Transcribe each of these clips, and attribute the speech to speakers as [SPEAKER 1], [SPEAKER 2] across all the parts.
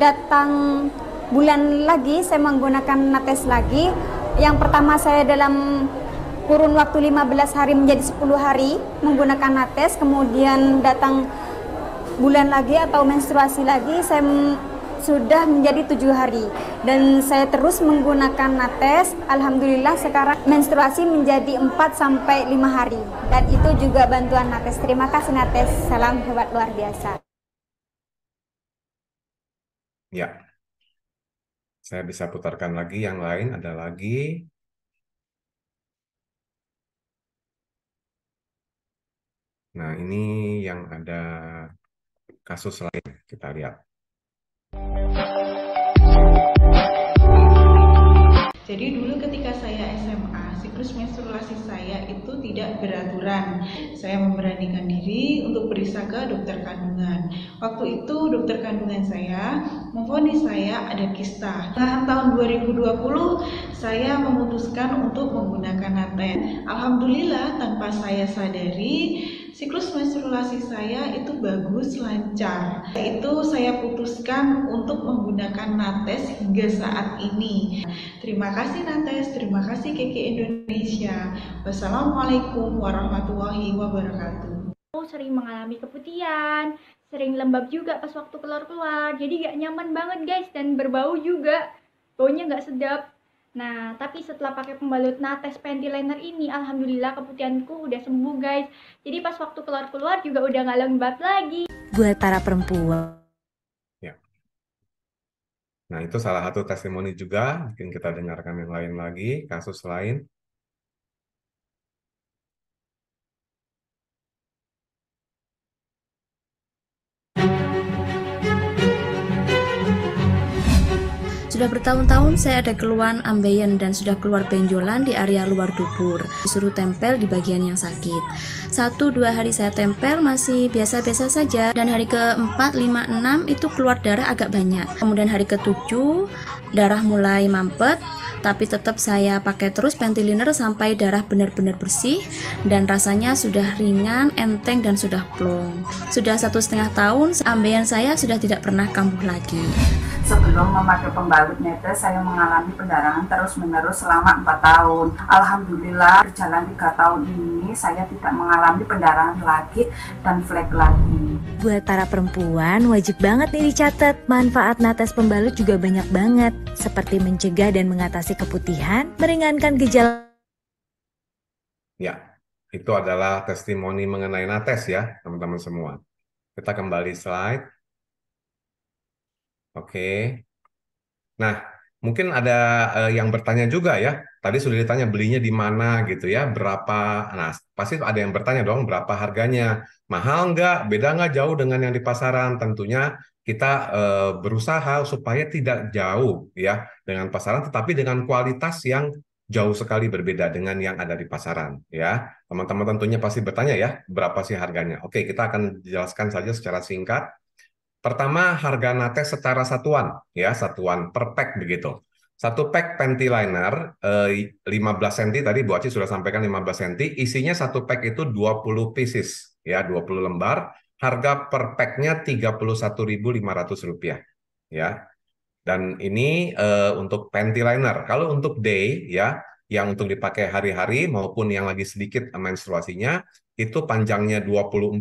[SPEAKER 1] Datang bulan lagi saya menggunakan nates lagi. Yang pertama saya dalam kurun waktu 15 hari menjadi 10 hari menggunakan nates, kemudian datang bulan lagi atau menstruasi lagi saya sudah menjadi tujuh hari dan saya terus menggunakan nates Alhamdulillah sekarang menstruasi menjadi 4 sampai 5 hari dan itu juga bantuan nates
[SPEAKER 2] terima kasih nates salam hebat luar biasa
[SPEAKER 3] Ya, saya bisa putarkan lagi. Yang lain ada lagi. Nah, ini yang ada kasus lain. Kita lihat.
[SPEAKER 2] Jadi dulu ketika saya SMA, siklus menstruasi saya itu tidak beraturan. Saya memberanikan diri untuk periksa ke dokter kandungan. Waktu itu dokter kandungan saya memvonis saya ada kista. Nah, tahun 2020 saya memutuskan untuk menggunakan Naten. Alhamdulillah tanpa saya sadari siklus menstruasi saya itu bagus, lancar. Itu saya putuskan untuk menggunakan Nates hingga saat ini. Terima kasih Nates, terima kasih Kiki Indonesia. Wassalamualaikum warahmatullahi wabarakatuh. Sering mengalami keputihan, sering lembab juga pas waktu keluar-keluar. Jadi gak nyaman banget guys dan berbau juga. Baunya gak sedap. Nah, tapi setelah pakai pembalut nah tes Panty Liner ini, alhamdulillah keputihanku udah sembuh guys. Jadi pas waktu keluar-keluar juga udah nggak lembab lagi. Buat para perempuan. Ya.
[SPEAKER 3] Nah, itu salah satu testimoni juga. Mungkin kita dengarkan yang lain lagi, kasus lain.
[SPEAKER 2] Sudah bertahun-tahun saya ada keluhan ambeien dan sudah keluar benjolan di area luar dubur. Disuruh tempel di bagian yang sakit. Satu dua hari saya tempel masih biasa-biasa saja dan hari ke empat lima, enam itu keluar darah agak banyak. Kemudian hari ke ketujuh darah mulai mampet, tapi tetap saya pakai terus pentiliner sampai darah benar-benar bersih dan rasanya sudah ringan, enteng dan sudah plong. Sudah satu setengah tahun, ambeien saya sudah tidak pernah kambuh lagi. Sebelum memakai pembalut netes, saya mengalami pendarahan terus-menerus selama 4 tahun. Alhamdulillah, berjalan 3 tahun ini saya tidak mengalami pendarahan lagi
[SPEAKER 1] dan flek lagi. Buat para perempuan, wajib banget nih dicatat. Manfaat
[SPEAKER 2] netes pembalut juga banyak banget, seperti mencegah dan mengatasi mengatasi keputihan, meringankan gejala.
[SPEAKER 3] Ya, itu adalah testimoni mengenai nates ya, teman-teman semua. Kita kembali slide. Oke. Nah, mungkin ada eh, yang bertanya juga ya. Tadi sudah ditanya belinya di mana gitu ya, berapa. Nah, pasti ada yang bertanya dong berapa harganya. Mahal nggak? Beda nggak jauh dengan yang di pasaran? Tentunya kita eh, berusaha supaya tidak jauh ya dengan pasaran tetapi dengan kualitas yang jauh sekali berbeda dengan yang ada di pasaran ya. Teman-teman tentunya pasti bertanya ya, berapa sih harganya? Oke, kita akan jelaskan saja secara singkat. Pertama, harga nate secara satuan ya, satuan per pack begitu. Satu pack panty liner eh, 15 cm tadi Bu Aci sudah sampaikan 15 cm, isinya satu pack itu 20 pieces ya, 20 lembar harga per packnya Rp31.500 ya. Dan ini uh, untuk panty liner. Kalau untuk day ya, yang untuk dipakai hari-hari maupun yang lagi sedikit menstruasinya itu panjangnya 24,5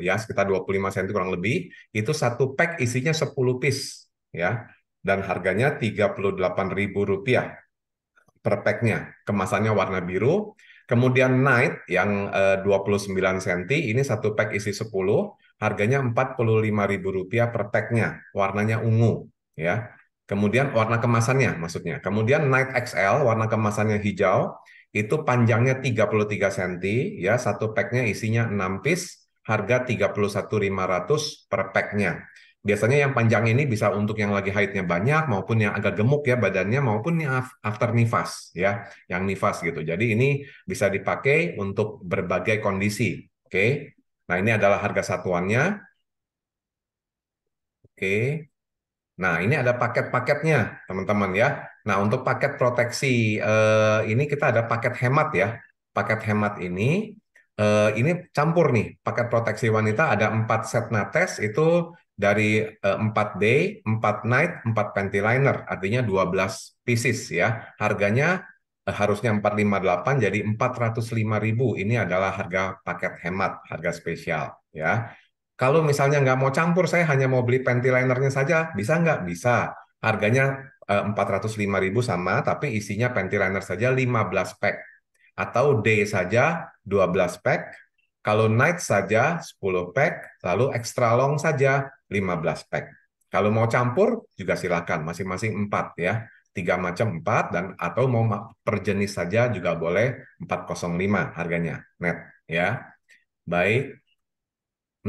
[SPEAKER 3] ya, sekitar 25 cm kurang lebih, itu satu pack isinya 10 piece ya. Dan harganya Rp38.000 per packnya. Kemasannya warna biru, Kemudian Knight yang uh, 29 cm, ini satu pack isi 10, harganya Rp45.000 per packnya, warnanya ungu ya. Kemudian warna kemasannya maksudnya. Kemudian Knight XL warna kemasannya hijau, itu panjangnya 33 cm ya, satu packnya isinya 6 piece, harga 31.500 per packnya. Biasanya yang panjang ini bisa untuk yang lagi haidnya banyak maupun yang agak gemuk ya badannya maupun yang after nifas ya, yang nifas gitu. Jadi ini bisa dipakai untuk berbagai kondisi. Oke. Nah, ini adalah harga satuannya. Oke. Nah, ini ada paket-paketnya, teman-teman ya. Nah, untuk paket proteksi eh, ini kita ada paket hemat ya. Paket hemat ini eh, ini campur nih, paket proteksi wanita ada 4 set nates itu dari eh, empat day, 4 night, 4 panty liner, artinya 12 pieces ya. Harganya eh, harusnya 458 jadi 405.000. Ini adalah harga paket hemat, harga spesial ya. Kalau misalnya nggak mau campur, saya hanya mau beli panty linernya saja, bisa nggak? Bisa. Harganya 405.000 eh, sama, tapi isinya panty liner saja 15 pack. Atau day saja 12 pack, kalau night saja 10 pack, lalu extra long saja 15 pack. Kalau mau campur juga silakan, masing-masing 4 ya. Tiga macam 4 dan atau mau per jenis saja juga boleh 405 harganya net ya. Baik.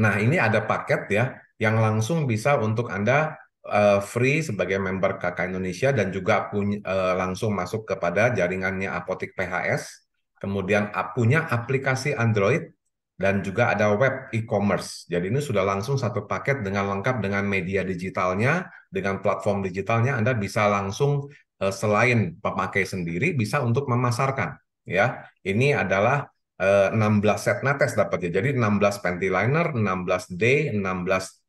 [SPEAKER 3] Nah, ini ada paket ya yang langsung bisa untuk Anda eh, free sebagai member KK Indonesia dan juga punya, eh, langsung masuk kepada jaringannya Apotik PHS. Kemudian punya aplikasi Android dan juga ada web e-commerce. Jadi ini sudah langsung satu paket dengan lengkap dengan media digitalnya, dengan platform digitalnya Anda bisa langsung eh, selain pemakai sendiri bisa untuk memasarkan ya. Ini adalah 16 setna tes dapatnya. Jadi 16 panty liner, 16 day, 16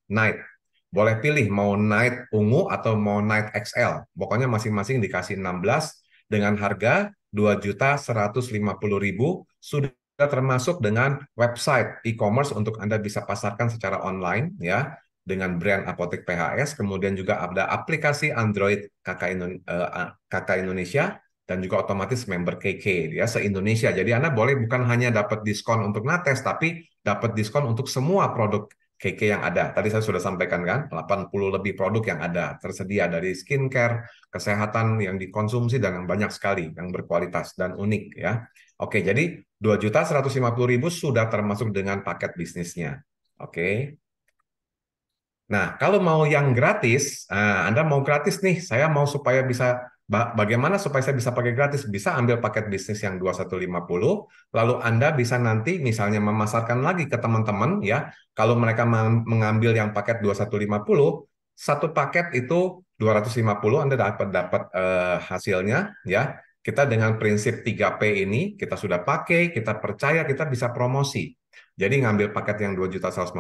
[SPEAKER 3] night. Boleh pilih mau night ungu atau mau night XL. Pokoknya masing-masing dikasih 16 dengan harga 2.150.000 sudah termasuk dengan website e-commerce untuk Anda bisa pasarkan secara online ya dengan brand Apotek PHS, kemudian juga ada aplikasi Android KK, eh, Indonesia dan juga otomatis member KK ya se-Indonesia. Jadi Anda boleh bukan hanya dapat diskon untuk Nates tapi dapat diskon untuk semua produk KK yang ada. Tadi saya sudah sampaikan kan, 80 lebih produk yang ada tersedia dari skincare, kesehatan yang dikonsumsi dan banyak sekali yang berkualitas dan unik ya. Oke, jadi 2.150.000 sudah termasuk dengan paket bisnisnya. Oke. Nah, kalau mau yang gratis, eh, Anda mau gratis nih, saya mau supaya bisa bagaimana supaya saya bisa pakai gratis? Bisa ambil paket bisnis yang 2150, lalu Anda bisa nanti misalnya memasarkan lagi ke teman-teman ya. Kalau mereka mengambil yang paket 2150, satu paket itu 250 Anda dapat dapat uh, hasilnya ya kita dengan prinsip 3P ini kita sudah pakai, kita percaya kita bisa promosi. Jadi ngambil paket yang 2.150,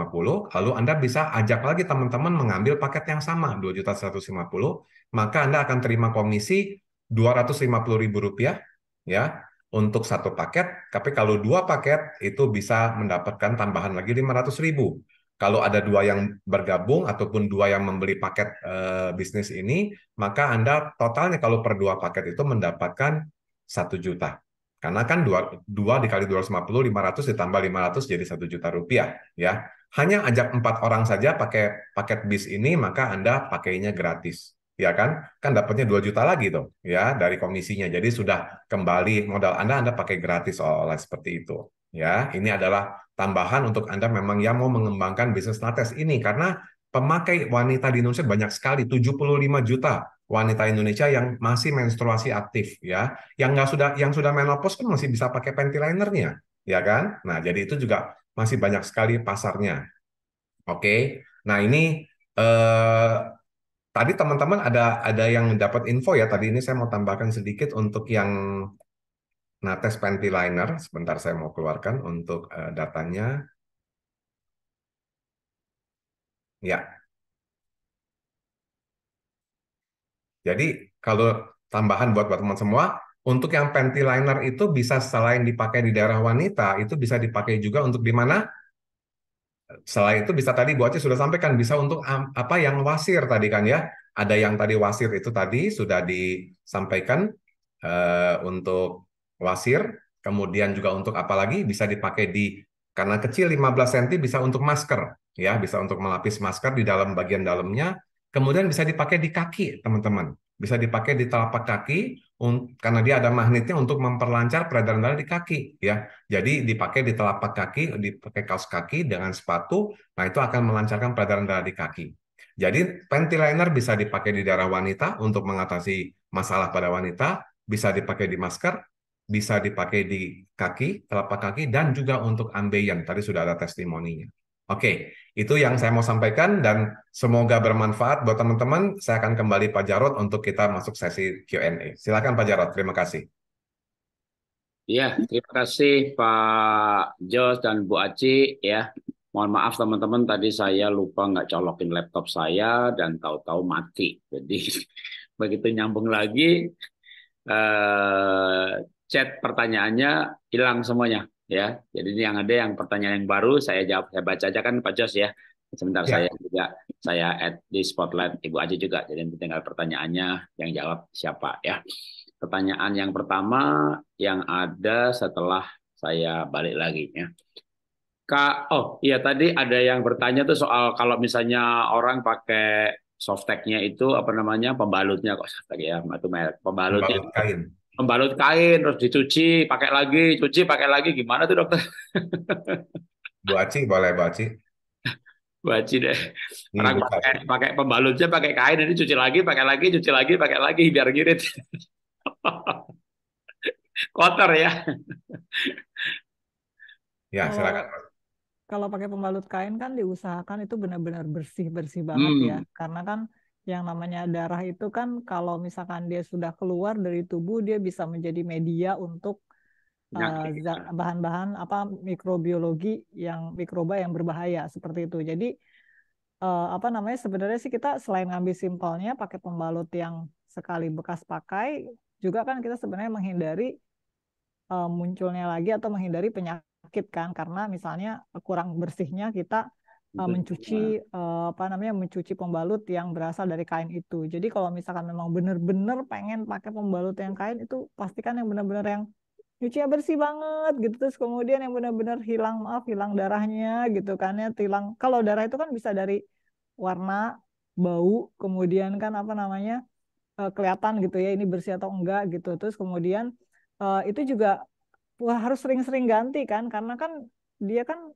[SPEAKER 3] lalu Anda bisa ajak lagi teman-teman mengambil paket yang sama 2.150, maka Anda akan terima komisi Rp250.000 ya untuk satu paket, tapi kalau dua paket itu bisa mendapatkan tambahan lagi ribu. Kalau ada dua yang bergabung ataupun dua yang membeli paket uh, bisnis ini, maka Anda totalnya kalau per dua paket itu mendapatkan satu juta. Karena kan dua, dua dikali 250, 500 ditambah 500 jadi satu juta rupiah. ya. Hanya ajak empat orang saja pakai paket bis ini, maka Anda pakainya gratis ya kan? Kan dapatnya 2 juta lagi tuh, ya, dari komisinya. Jadi sudah kembali modal Anda, Anda pakai gratis oleh seperti itu. Ya, ini adalah tambahan untuk Anda memang yang mau mengembangkan bisnis Nates ini karena pemakai wanita di Indonesia banyak sekali, 75 juta wanita Indonesia yang masih menstruasi aktif ya. Yang nggak sudah yang sudah menopause kan masih bisa pakai panty linernya, ya kan? Nah, jadi itu juga masih banyak sekali pasarnya. Oke. Nah, ini eh Tadi teman-teman ada ada yang dapat info ya. Tadi ini saya mau tambahkan sedikit untuk yang nah tes panty liner. Sebentar saya mau keluarkan untuk uh, datanya. Ya. Jadi kalau tambahan buat teman-teman semua, untuk yang panty liner itu bisa selain dipakai di daerah wanita, itu bisa dipakai juga untuk di mana? selain itu bisa tadi buatnya sudah sampaikan bisa untuk apa yang wasir tadi kan ya. Ada yang tadi wasir itu tadi sudah disampaikan uh, untuk wasir, kemudian juga untuk apalagi bisa dipakai di karena kecil 15 cm bisa untuk masker ya, bisa untuk melapis masker di dalam bagian dalamnya. Kemudian bisa dipakai di kaki, teman-teman. Bisa dipakai di telapak kaki karena dia ada magnetnya untuk memperlancar peredaran darah di kaki ya. Jadi dipakai di telapak kaki, dipakai kaos kaki dengan sepatu, nah itu akan melancarkan peredaran darah di kaki. Jadi panty liner bisa dipakai di darah wanita untuk mengatasi masalah pada wanita, bisa dipakai di masker, bisa dipakai di kaki, telapak kaki dan juga untuk ambeien. Tadi sudah ada testimoninya. Oke, itu yang saya mau sampaikan dan semoga bermanfaat buat teman-teman. Saya akan kembali Pak Jarot untuk kita masuk sesi Q&A. Silakan Pak Jarot, terima kasih.
[SPEAKER 1] Ya, terima kasih Pak Jos dan Bu Aci ya. Mohon maaf teman-teman tadi saya lupa nggak colokin laptop saya dan tahu-tahu mati. Jadi begitu nyambung lagi eh, chat pertanyaannya hilang semuanya ya. Jadi ini yang ada yang pertanyaan yang baru saya jawab saya baca aja kan Pak Jos ya. Sebentar ya. saya juga saya add di spotlight Ibu Aji juga. Jadi nanti tinggal pertanyaannya yang jawab siapa ya. Pertanyaan yang pertama yang ada setelah saya balik lagi ya. Kak, oh iya tadi ada yang bertanya tuh soal kalau misalnya orang pakai softeknya itu apa namanya pembalutnya kok softek ya itu merek pembalutnya Pembalut kain membalut kain terus dicuci pakai lagi cuci pakai lagi gimana tuh dokter
[SPEAKER 3] Bu boleh Bu
[SPEAKER 1] Aci deh orang pakai, pakai pembalutnya pakai kain ini cuci lagi pakai lagi cuci lagi pakai lagi biar ngirit
[SPEAKER 2] kotor ya ya silakan kalau pakai pembalut kain kan diusahakan itu benar-benar bersih bersih banget hmm. ya karena kan yang namanya darah itu kan kalau misalkan dia sudah keluar dari tubuh dia bisa menjadi media untuk eh, bahan-bahan uh, apa mikrobiologi yang mikroba yang berbahaya seperti itu. Jadi uh, apa namanya sebenarnya sih kita selain ngambil simpelnya pakai pembalut yang sekali bekas pakai juga kan kita sebenarnya menghindari uh, munculnya lagi atau menghindari penyakit kan karena misalnya kurang bersihnya kita uh, mencuci uh, apa namanya mencuci pembalut yang berasal dari kain itu. Jadi kalau misalkan memang benar-benar pengen pakai pembalut yang kain itu pastikan yang benar-benar yang nyucinya bersih banget gitu terus kemudian yang benar-benar hilang maaf hilang darahnya gitu kan ya hilang kalau darah itu kan bisa dari warna bau kemudian kan apa namanya eh, kelihatan gitu ya ini bersih atau enggak gitu terus kemudian itu juga harus sering-sering ganti kan karena kan dia kan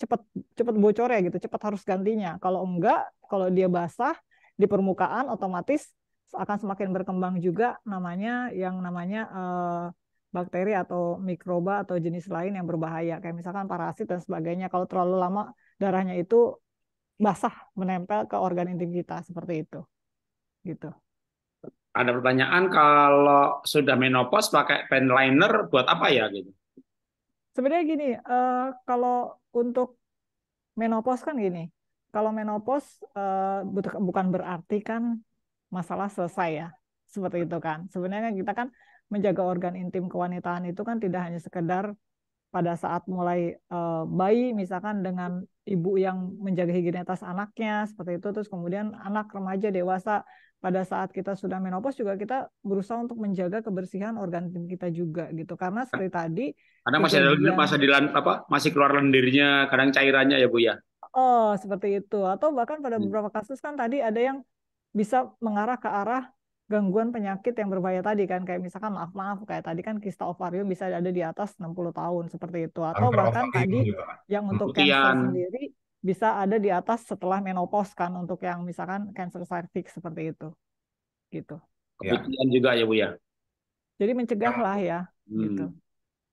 [SPEAKER 2] cepat cepat bocor ya gitu, cepat harus gantinya. Kalau enggak, kalau dia basah di permukaan otomatis akan semakin berkembang juga namanya yang namanya eh, bakteri atau mikroba atau jenis lain yang berbahaya kayak misalkan parasit dan sebagainya. Kalau terlalu lama darahnya itu basah menempel ke organ intim kita seperti itu. Gitu.
[SPEAKER 1] Ada pertanyaan kalau sudah menopause pakai pen liner buat apa ya gitu?
[SPEAKER 2] Sebenarnya gini, uh, kalau untuk menopause kan gini, kalau menopause uh, bukan berarti kan masalah selesai ya, seperti itu kan. Sebenarnya kita kan menjaga organ intim kewanitaan itu kan tidak hanya sekedar pada saat mulai uh, bayi misalkan dengan ibu yang menjaga higienitas anaknya seperti itu terus kemudian anak remaja dewasa pada saat kita sudah menopause juga kita berusaha untuk menjaga kebersihan organ tim kita juga gitu karena seperti tadi karena masih ada dia, masa di
[SPEAKER 1] apa masih keluar lendirnya kadang cairannya ya bu ya
[SPEAKER 2] oh seperti itu atau bahkan pada hmm. beberapa kasus kan tadi ada yang bisa mengarah ke arah gangguan penyakit yang berbahaya tadi kan kayak misalkan maaf maaf kayak tadi kan kista ovarium bisa ada di atas 60 tahun seperti itu atau bahkan tadi yang untuk kanker sendiri bisa ada di atas setelah menopause kan untuk yang misalkan cancer cervix seperti itu. Gitu.
[SPEAKER 1] Kebetulan ya. juga ya Bu ya.
[SPEAKER 2] Jadi mencegah lah ya
[SPEAKER 3] hmm. gitu.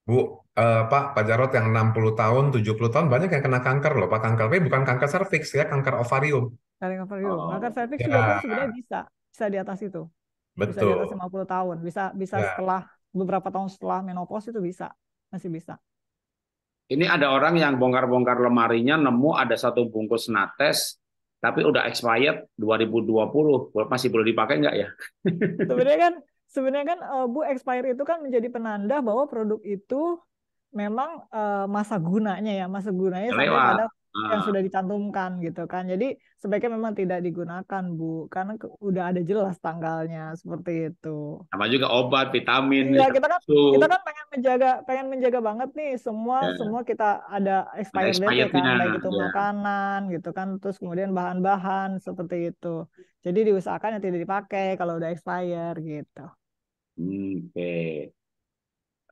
[SPEAKER 3] Bu, eh, Pak, Pak Jarot yang 60 tahun, 70 tahun banyak yang kena kanker loh, Pak. Kanker tapi eh, bukan kanker cervix ya, kanker ovarium.
[SPEAKER 2] Kanker ovarium. Oh. Kanker cervix ya. juga kan sebenarnya bisa, bisa di atas itu. Betul. Bisa di atas 50 tahun, bisa bisa ya. setelah beberapa tahun setelah menopause itu bisa, masih bisa.
[SPEAKER 1] Ini ada orang yang bongkar-bongkar lemarinya nemu ada satu bungkus nates tapi udah expired 2020 masih boleh dipakai nggak ya?
[SPEAKER 2] Sebenarnya kan sebenarnya kan eh, Bu expired itu kan menjadi penanda bahwa produk itu memang eh, masa gunanya ya masa gunanya sampai pada yang ah. sudah dicantumkan gitu kan. Jadi sebaiknya memang tidak digunakan Bu, karena ke, udah ada jelas tanggalnya seperti itu.
[SPEAKER 1] Sama juga obat, vitamin. Ya, kita kan kita kan
[SPEAKER 2] pengen menjaga pengen menjaga banget nih semua yeah. semua kita ada expired date ya kan, ada gitu yeah. makanan gitu kan, terus kemudian bahan-bahan seperti itu. Jadi diusahakan yang tidak dipakai kalau udah expired gitu.
[SPEAKER 1] Oke. Okay.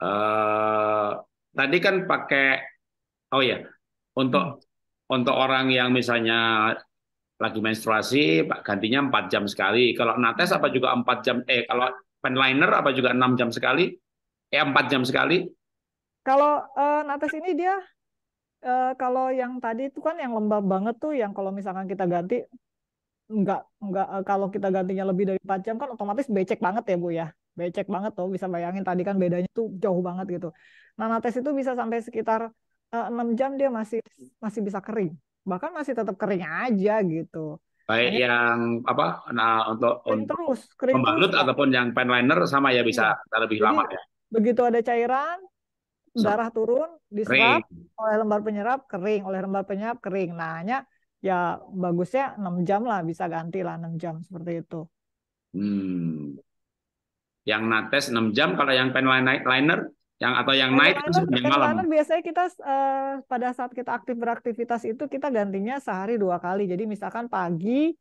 [SPEAKER 1] Uh, eh, tadi kan pakai oh ya untuk hmm untuk orang yang misalnya lagi menstruasi, Pak, gantinya empat jam sekali. Kalau nates apa juga empat jam? Eh, kalau penliner apa juga enam jam sekali? Eh, empat jam sekali?
[SPEAKER 2] Kalau uh, nates ini dia uh, kalau yang tadi itu kan yang lembab banget tuh yang kalau misalkan kita ganti enggak enggak uh, kalau kita gantinya lebih dari empat jam kan otomatis becek banget ya, Bu ya. Becek banget tuh, bisa bayangin tadi kan bedanya tuh jauh banget gitu. Nah, nates itu bisa sampai sekitar Eh, enam jam dia masih masih bisa kering bahkan masih tetap kering aja gitu
[SPEAKER 1] baik yang apa nah untuk kering untuk
[SPEAKER 2] terus kering pembalut terus,
[SPEAKER 1] ataupun yang pen liner sama ya bisa ya. lebih Jadi, lama ya
[SPEAKER 2] begitu ada cairan darah turun diserap kering. oleh lembar penyerap kering oleh lembar penyerap kering nah ya bagusnya 6 jam lah bisa ganti lah 6 jam seperti itu
[SPEAKER 1] hmm. yang nates enam jam kalau yang pen liner yang atau yang iya, naik itu sepanjang malam.
[SPEAKER 2] biasanya kita uh, pada saat kita aktif beraktivitas itu kita gantinya sehari dua kali. Jadi misalkan pagi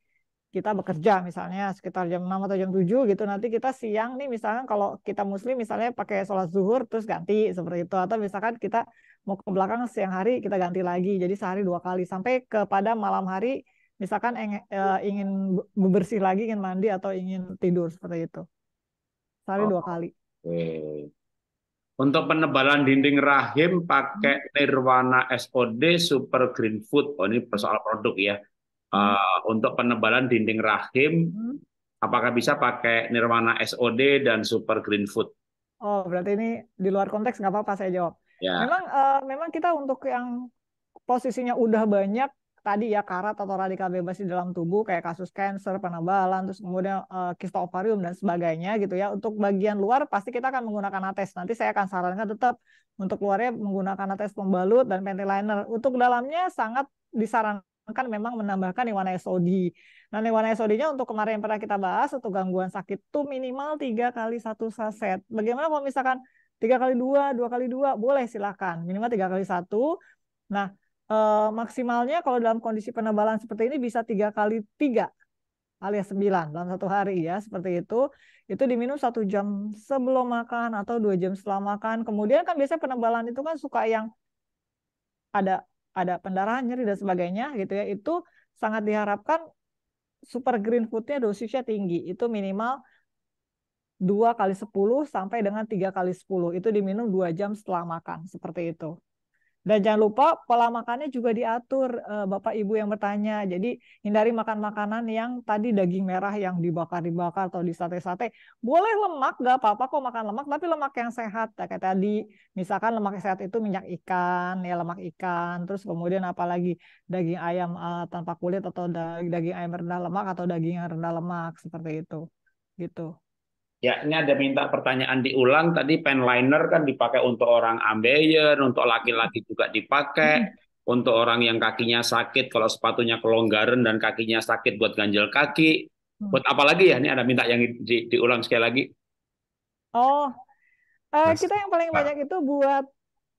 [SPEAKER 2] kita bekerja misalnya sekitar jam 6 atau jam 7 gitu nanti kita siang nih misalkan kalau kita muslim misalnya pakai sholat zuhur terus ganti seperti itu atau misalkan kita mau ke belakang siang hari kita ganti lagi jadi sehari dua kali sampai kepada malam hari misalkan eh, ingin bersih lagi ingin mandi atau ingin tidur seperti itu sehari oh, dua kali.
[SPEAKER 1] Untuk penebalan dinding rahim pakai hmm. Nirwana SOD Super Green Food. Oh ini soal produk ya. Uh, Untuk penebalan dinding rahim, hmm. apakah bisa pakai Nirwana SOD dan Super Green Food?
[SPEAKER 2] Oh berarti ini di luar konteks nggak apa-apa saya jawab. Ya. Memang uh, memang kita untuk yang posisinya udah banyak tadi ya karat atau radikal bebas di dalam tubuh kayak kasus kanker, penebalan, terus kemudian e, kista ovarium dan sebagainya gitu ya. Untuk bagian luar pasti kita akan menggunakan ates. Nanti saya akan sarankan tetap untuk luarnya menggunakan ates pembalut dan panty liner. Untuk dalamnya sangat disarankan memang menambahkan hewan SOD. Nah, hewan SOD-nya untuk kemarin yang pernah kita bahas, untuk gangguan sakit itu minimal tiga kali satu saset. Bagaimana kalau misalkan tiga kali dua, dua kali dua, boleh silakan. Minimal tiga kali satu. Nah, eh, maksimalnya kalau dalam kondisi penebalan seperti ini bisa tiga kali tiga alias 9 dalam satu hari ya seperti itu itu diminum satu jam sebelum makan atau dua jam setelah makan kemudian kan biasanya penebalan itu kan suka yang ada ada pendarahan nyeri dan sebagainya gitu ya itu sangat diharapkan super green foodnya dosisnya tinggi itu minimal dua kali sepuluh sampai dengan tiga kali sepuluh. itu diminum dua jam setelah makan seperti itu dan jangan lupa pola makannya juga diatur eh, Bapak Ibu yang bertanya. Jadi hindari makan makanan yang tadi daging merah yang dibakar-dibakar atau di sate-sate. Boleh lemak gak apa-apa kok makan lemak tapi lemak yang sehat. Kayak tadi misalkan lemak sehat itu minyak ikan, ya lemak ikan, terus kemudian apalagi daging ayam uh, tanpa kulit atau daging ayam rendah lemak atau daging yang rendah lemak seperti itu. Gitu.
[SPEAKER 1] Ya, ini ada minta pertanyaan diulang. Tadi pen liner kan dipakai untuk orang ambeien, untuk laki-laki juga dipakai. Hmm. Untuk orang yang kakinya sakit, kalau sepatunya kelonggaran dan kakinya sakit buat ganjel kaki. Hmm. Buat apa lagi ya? Ini ada minta yang di, diulang sekali lagi.
[SPEAKER 2] Oh, uh, kita yang paling banyak itu buat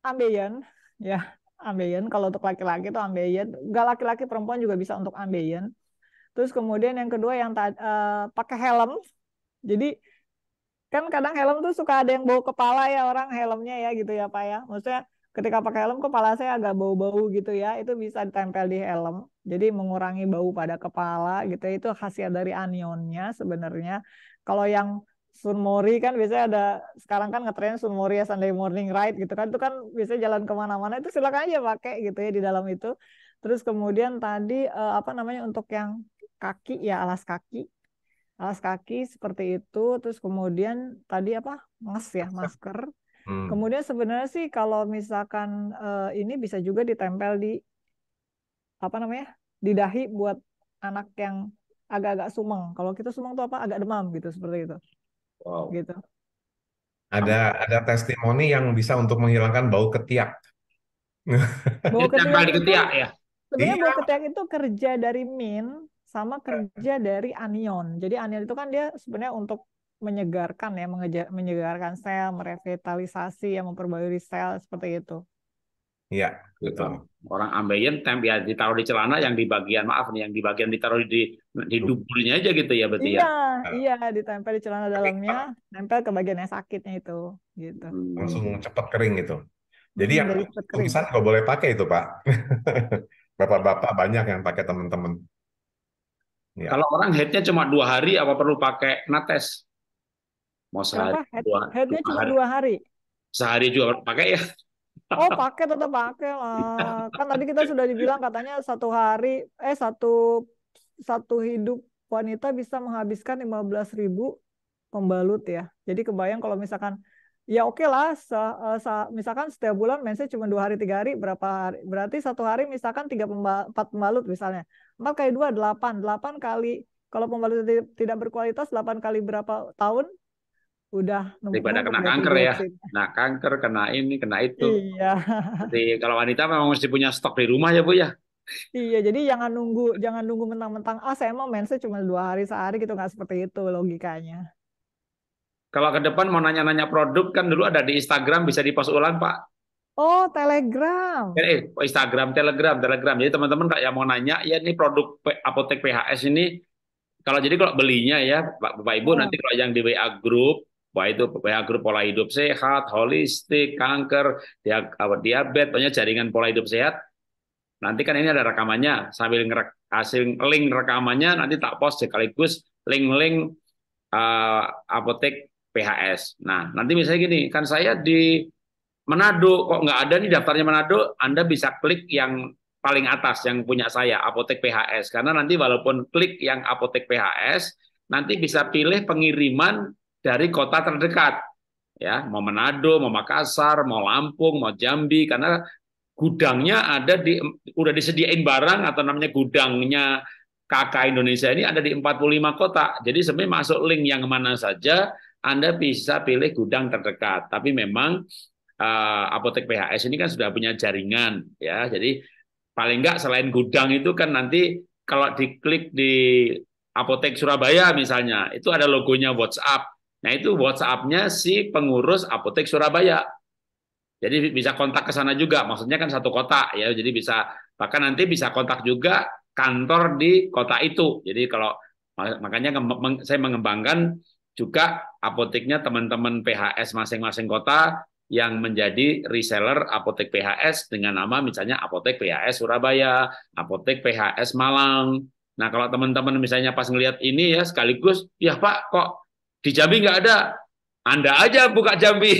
[SPEAKER 2] ambeien. Ya, ambeien. Kalau untuk laki-laki itu ambeien. Enggak laki-laki, perempuan juga bisa untuk ambeien. Terus kemudian yang kedua yang uh, pakai helm. Jadi kan kadang helm tuh suka ada yang bau kepala ya orang helmnya ya gitu ya pak ya maksudnya ketika pakai helm kepala saya agak bau-bau gitu ya itu bisa ditempel di helm jadi mengurangi bau pada kepala gitu ya, itu khasiat dari anionnya sebenarnya kalau yang sunmori kan biasanya ada sekarang kan ngetrend sunmori ya Sunday morning ride gitu kan itu kan biasanya jalan kemana-mana itu silakan aja pakai gitu ya di dalam itu terus kemudian tadi eh, apa namanya untuk yang kaki ya alas kaki alas kaki seperti itu terus kemudian tadi apa mas ya masker hmm. kemudian sebenarnya sih kalau misalkan uh, ini bisa juga ditempel di apa namanya di dahi buat anak yang agak-agak sumeng kalau kita sumeng tuh apa agak demam gitu seperti itu wow. gitu
[SPEAKER 3] ada ada testimoni yang bisa untuk menghilangkan bau ketiak
[SPEAKER 2] bau ketiak, ketiak ya sebenarnya iya. bau ketiak itu kerja dari min sama eh. kerja dari anion. Jadi anion itu kan dia sebenarnya untuk menyegarkan ya, mengejar, menyegarkan sel, merevitalisasi, ya, memperbaiki sel seperti itu.
[SPEAKER 1] Iya, betul. Orang ambeien temp ya ditaruh di celana yang di bagian maaf nih, yang di bagian ditaruh di di duburnya aja gitu ya berarti ya? iya,
[SPEAKER 2] ya. Iya, ditempel di celana dalamnya, nempel ke bagian yang sakitnya itu, gitu. Hmm. Langsung
[SPEAKER 3] cepat kering gitu.
[SPEAKER 2] Jadi hmm, yang tulisan
[SPEAKER 3] nggak boleh pakai itu, Pak. Bapak-bapak banyak yang pakai teman-teman.
[SPEAKER 1] Ya. Kalau orang headnya cuma dua hari, apa perlu pakai nates? Mau sehari? Head, dua, headnya dua cuma hari. dua hari. Sehari juga pakai ya?
[SPEAKER 2] Oh pakai tetap pakai lah. Kan tadi kita sudah dibilang katanya satu hari, eh satu satu hidup wanita bisa menghabiskan lima belas ribu pembalut ya. Jadi kebayang kalau misalkan ya oke okay lah se, eh, se, misalkan setiap bulan mensnya cuma dua hari tiga hari berapa hari berarti satu hari misalkan tiga empat pembalut misalnya empat kali dua delapan delapan kali kalau pembalut tidak berkualitas delapan kali berapa tahun udah daripada kena kanker ya kena
[SPEAKER 1] kanker kena ini kena itu iya jadi kalau wanita memang mesti punya stok di rumah ya bu ya
[SPEAKER 2] iya jadi jangan nunggu jangan nunggu mentang-mentang ah saya mau mensnya cuma dua hari sehari gitu nggak seperti itu logikanya
[SPEAKER 1] kalau ke depan mau nanya-nanya produk kan dulu ada di Instagram bisa dipost ulang Pak.
[SPEAKER 2] Oh Telegram.
[SPEAKER 1] Eh, eh oh, Instagram, Telegram, Telegram. Jadi teman-teman yang mau nanya ya ini produk apotek PHS ini kalau jadi kalau belinya ya Pak Bapak Ibu oh. nanti kalau yang di WA group Wah itu WA grup pola hidup sehat, holistik, kanker, diabetes, pokoknya jaringan pola hidup sehat. Nanti kan ini ada rekamannya, sambil ngerek, hasil link rekamannya nanti tak post sekaligus link-link uh, apotek PHS. Nah, nanti misalnya gini, kan saya di Manado, kok nggak ada nih daftarnya Manado, Anda bisa klik yang paling atas yang punya saya, apotek PHS. Karena nanti walaupun klik yang apotek PHS, nanti bisa pilih pengiriman dari kota terdekat. Ya, mau Manado, mau Makassar, mau Lampung, mau Jambi, karena gudangnya ada di udah disediain barang atau namanya gudangnya KK Indonesia ini ada di 45 kota. Jadi sebenarnya masuk link yang mana saja anda bisa pilih gudang terdekat. Tapi memang uh, apotek PHS ini kan sudah punya jaringan ya. Jadi paling nggak selain gudang itu kan nanti kalau diklik di apotek Surabaya misalnya, itu ada logonya WhatsApp. Nah itu WhatsApp-nya si pengurus apotek Surabaya. Jadi bisa kontak ke sana juga. Maksudnya kan satu kota ya. Jadi bisa bahkan nanti bisa kontak juga kantor di kota itu. Jadi kalau makanya saya mengembangkan juga apoteknya teman-teman PHS masing-masing kota yang menjadi reseller apotek PHS dengan nama misalnya apotek PHS Surabaya, apotek PHS Malang. Nah kalau teman-teman misalnya pas ngelihat ini ya sekaligus, ya Pak kok di Jambi nggak ada, Anda aja buka Jambi,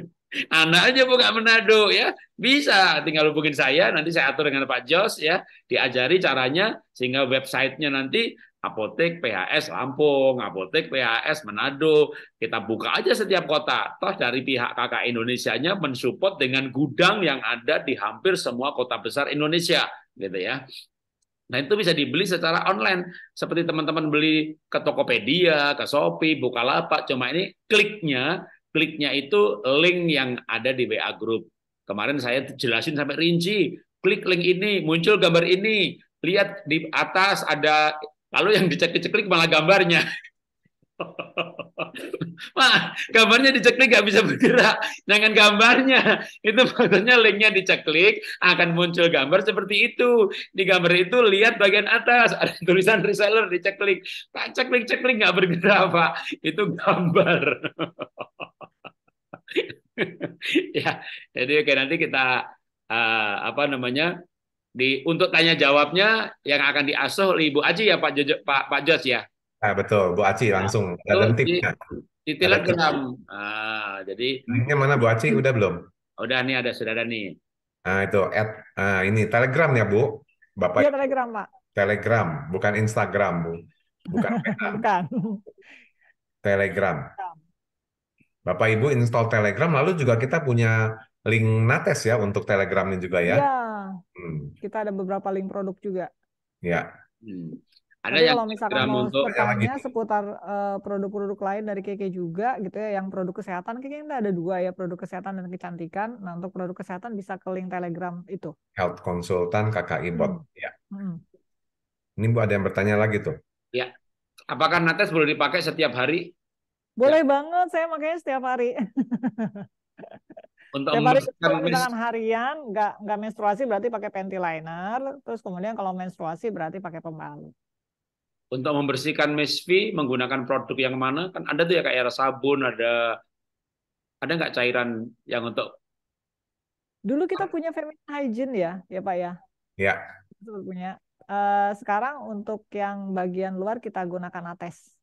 [SPEAKER 1] Anda aja buka Manado ya, bisa tinggal hubungin saya nanti saya atur dengan Pak Jos ya, diajari caranya sehingga websitenya nanti apotek PHS Lampung, apotek PHS Manado. Kita buka aja setiap kota. Toh dari pihak KK Indonesia-nya mensupport dengan gudang yang ada di hampir semua kota besar Indonesia, gitu ya. Nah, itu bisa dibeli secara online seperti teman-teman beli ke Tokopedia, ke Shopee, Bukalapak. Cuma ini kliknya, kliknya itu link yang ada di WA group. Kemarin saya jelasin sampai rinci, klik link ini, muncul gambar ini, lihat di atas ada Lalu yang diceklik-ceklik malah gambarnya. Wah, gambarnya diceklik nggak bisa bergerak. Jangan gambarnya. Itu maksudnya linknya diceklik, akan muncul gambar seperti itu. Di gambar itu lihat bagian atas, ada tulisan reseller diceklik. Pak ceklik-ceklik nggak bergerak, Pak. Itu gambar. ya, jadi oke nanti kita uh, apa namanya di untuk tanya jawabnya yang akan diasuh oleh Ibu Aji ya Pak Jojo, Pak Pak Jos ya. Ah
[SPEAKER 3] betul, Bu Aci langsung nah, ada tim. Di, ya.
[SPEAKER 1] di Telegram. Ah, jadi
[SPEAKER 3] linknya mana Bu Aci udah belum? Udah nih ada sudah ada nih. Ah itu at ah, ini Telegram ya Bu. Bapak. Iya Telegram Pak. Telegram, bukan Instagram Bu.
[SPEAKER 2] Bukan. bukan.
[SPEAKER 3] Telegram. Bapak Ibu install Telegram lalu juga kita punya link Nates ya untuk Telegramnya juga ya. Iya.
[SPEAKER 2] Hmm. Kita ada beberapa link produk juga.
[SPEAKER 3] Iya. Hmm. Ada yang kalau misalkan mau untuk bertanya
[SPEAKER 2] seputar produk eh, produk-produk lain dari KK juga gitu ya, yang produk kesehatan kayaknya ini ada dua ya, produk kesehatan dan kecantikan. Nah untuk produk kesehatan bisa ke link Telegram itu.
[SPEAKER 3] Health Consultant KKI Bot. Hmm. Ya. Hmm. Ini Bu ada yang bertanya lagi tuh. Iya. Apakah
[SPEAKER 1] Nates boleh dipakai setiap hari?
[SPEAKER 2] Boleh ya. banget, saya makanya setiap hari.
[SPEAKER 1] Untuk Tiap
[SPEAKER 2] harian, nggak nggak menstruasi berarti pakai panty liner, terus kemudian kalau menstruasi berarti pakai pembalut.
[SPEAKER 1] Untuk membersihkan misfi menggunakan produk yang mana? Kan ada tuh ya kayak sabun, ada ada nggak cairan yang untuk
[SPEAKER 2] Dulu kita punya feminine hygiene ya, ya Pak ya. Ya. Itu punya. Eh, sekarang untuk yang bagian luar kita gunakan ates.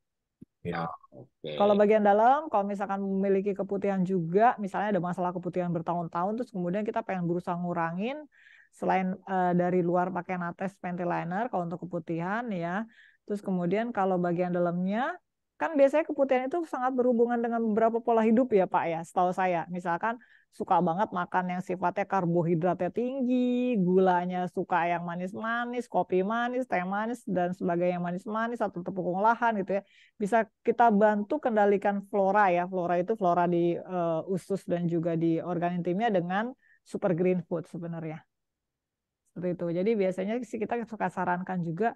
[SPEAKER 2] Ya. Ah, okay. Kalau bagian dalam, kalau misalkan memiliki keputihan juga, misalnya ada masalah keputihan bertahun-tahun, terus kemudian kita pengen berusaha ngurangin, selain uh, dari luar pakai nates panty liner, kalau untuk keputihan ya, terus kemudian kalau bagian dalamnya kan biasanya keputihan itu sangat berhubungan dengan beberapa pola hidup ya Pak ya, setahu saya. Misalkan suka banget makan yang sifatnya karbohidratnya tinggi, gulanya suka yang manis-manis, kopi manis, teh manis, dan sebagainya manis-manis atau tepung lahan gitu ya. Bisa kita bantu kendalikan flora ya, flora itu flora di uh, usus dan juga di organ intimnya dengan super green food sebenarnya seperti itu. Jadi biasanya sih kita suka sarankan juga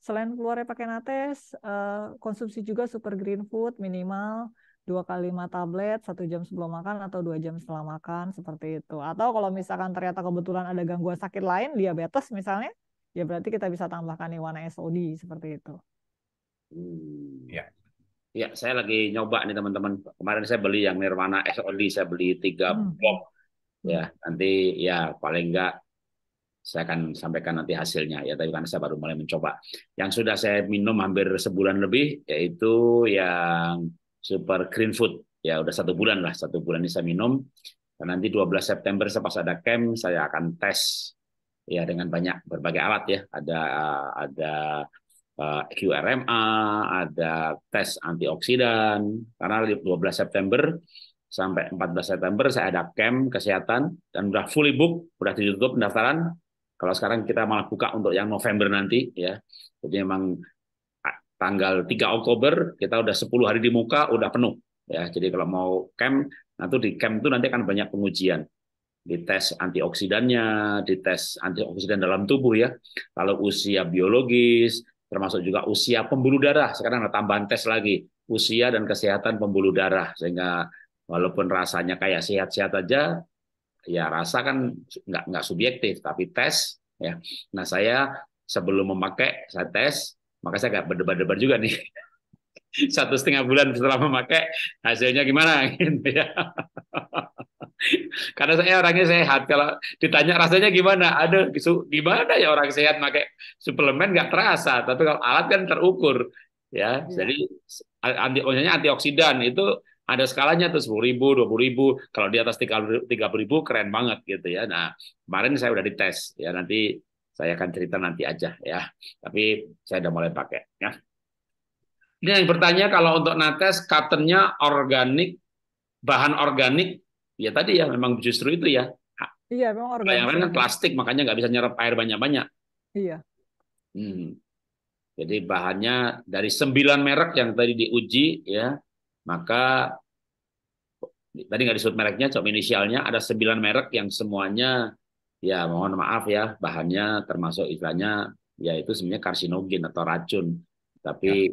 [SPEAKER 2] Selain keluarnya pakai nates, uh, konsumsi juga super green food minimal dua kali lima tablet satu jam sebelum makan atau dua jam setelah makan seperti itu atau kalau misalkan ternyata kebetulan ada gangguan sakit lain diabetes misalnya ya berarti kita bisa tambahkan iwana SOD seperti itu hmm.
[SPEAKER 1] ya ya saya lagi nyoba nih teman-teman kemarin saya beli yang Nirvana SOD saya beli tiga hmm. blok ya nanti ya paling enggak saya akan sampaikan nanti hasilnya ya, tapi karena saya baru mulai mencoba. Yang sudah saya minum hampir sebulan lebih yaitu yang Super Green Food. Ya udah satu bulan lah, satu bulan ini saya minum. Dan nanti 12 September pas ada camp saya akan tes ya dengan banyak berbagai alat ya. Ada ada eh, QRMA, ada tes antioksidan. Karena 12 September sampai 14 September saya ada camp kesehatan dan udah fully book, udah ditutup pendaftaran. Kalau sekarang kita malah buka untuk yang November nanti ya. Jadi memang tanggal 3 Oktober kita udah 10 hari di muka udah penuh ya. Jadi kalau mau camp nanti di camp itu nanti akan banyak pengujian dites antioksidannya, dites antioksidan dalam tubuh ya, lalu usia biologis, termasuk juga usia pembuluh darah. Sekarang ada tambahan tes lagi, usia dan kesehatan pembuluh darah sehingga walaupun rasanya kayak sehat-sehat aja, ya rasa kan nggak nggak subjektif tapi tes ya nah saya sebelum memakai saya tes maka saya nggak berdebar-debar juga nih satu setengah bulan setelah memakai hasilnya gimana gitu ya karena saya orangnya sehat kalau ditanya rasanya gimana Ada gimana ya orang sehat pakai suplemen nggak terasa tapi kalau alat kan terukur ya, ya. jadi anti antioksidan itu ada skalanya tuh sepuluh ribu, dua puluh ribu. Kalau di atas tiga puluh ribu keren banget gitu ya. Nah kemarin saya udah dites ya nanti saya akan cerita nanti aja ya. Tapi saya udah mulai pakai ya. Ini yang bertanya kalau untuk nates cuternya organik, bahan organik ya tadi ya memang justru itu ya.
[SPEAKER 2] Iya memang organik. Yang lain kan
[SPEAKER 1] plastik makanya nggak bisa nyerap air banyak-banyak. Iya. Hmm. Jadi bahannya dari sembilan merek yang tadi diuji ya maka tadi nggak disebut mereknya, cuma inisialnya ada sembilan merek yang semuanya ya mohon maaf ya bahannya termasuk istilahnya yaitu sebenarnya karsinogen atau racun. Tapi ya.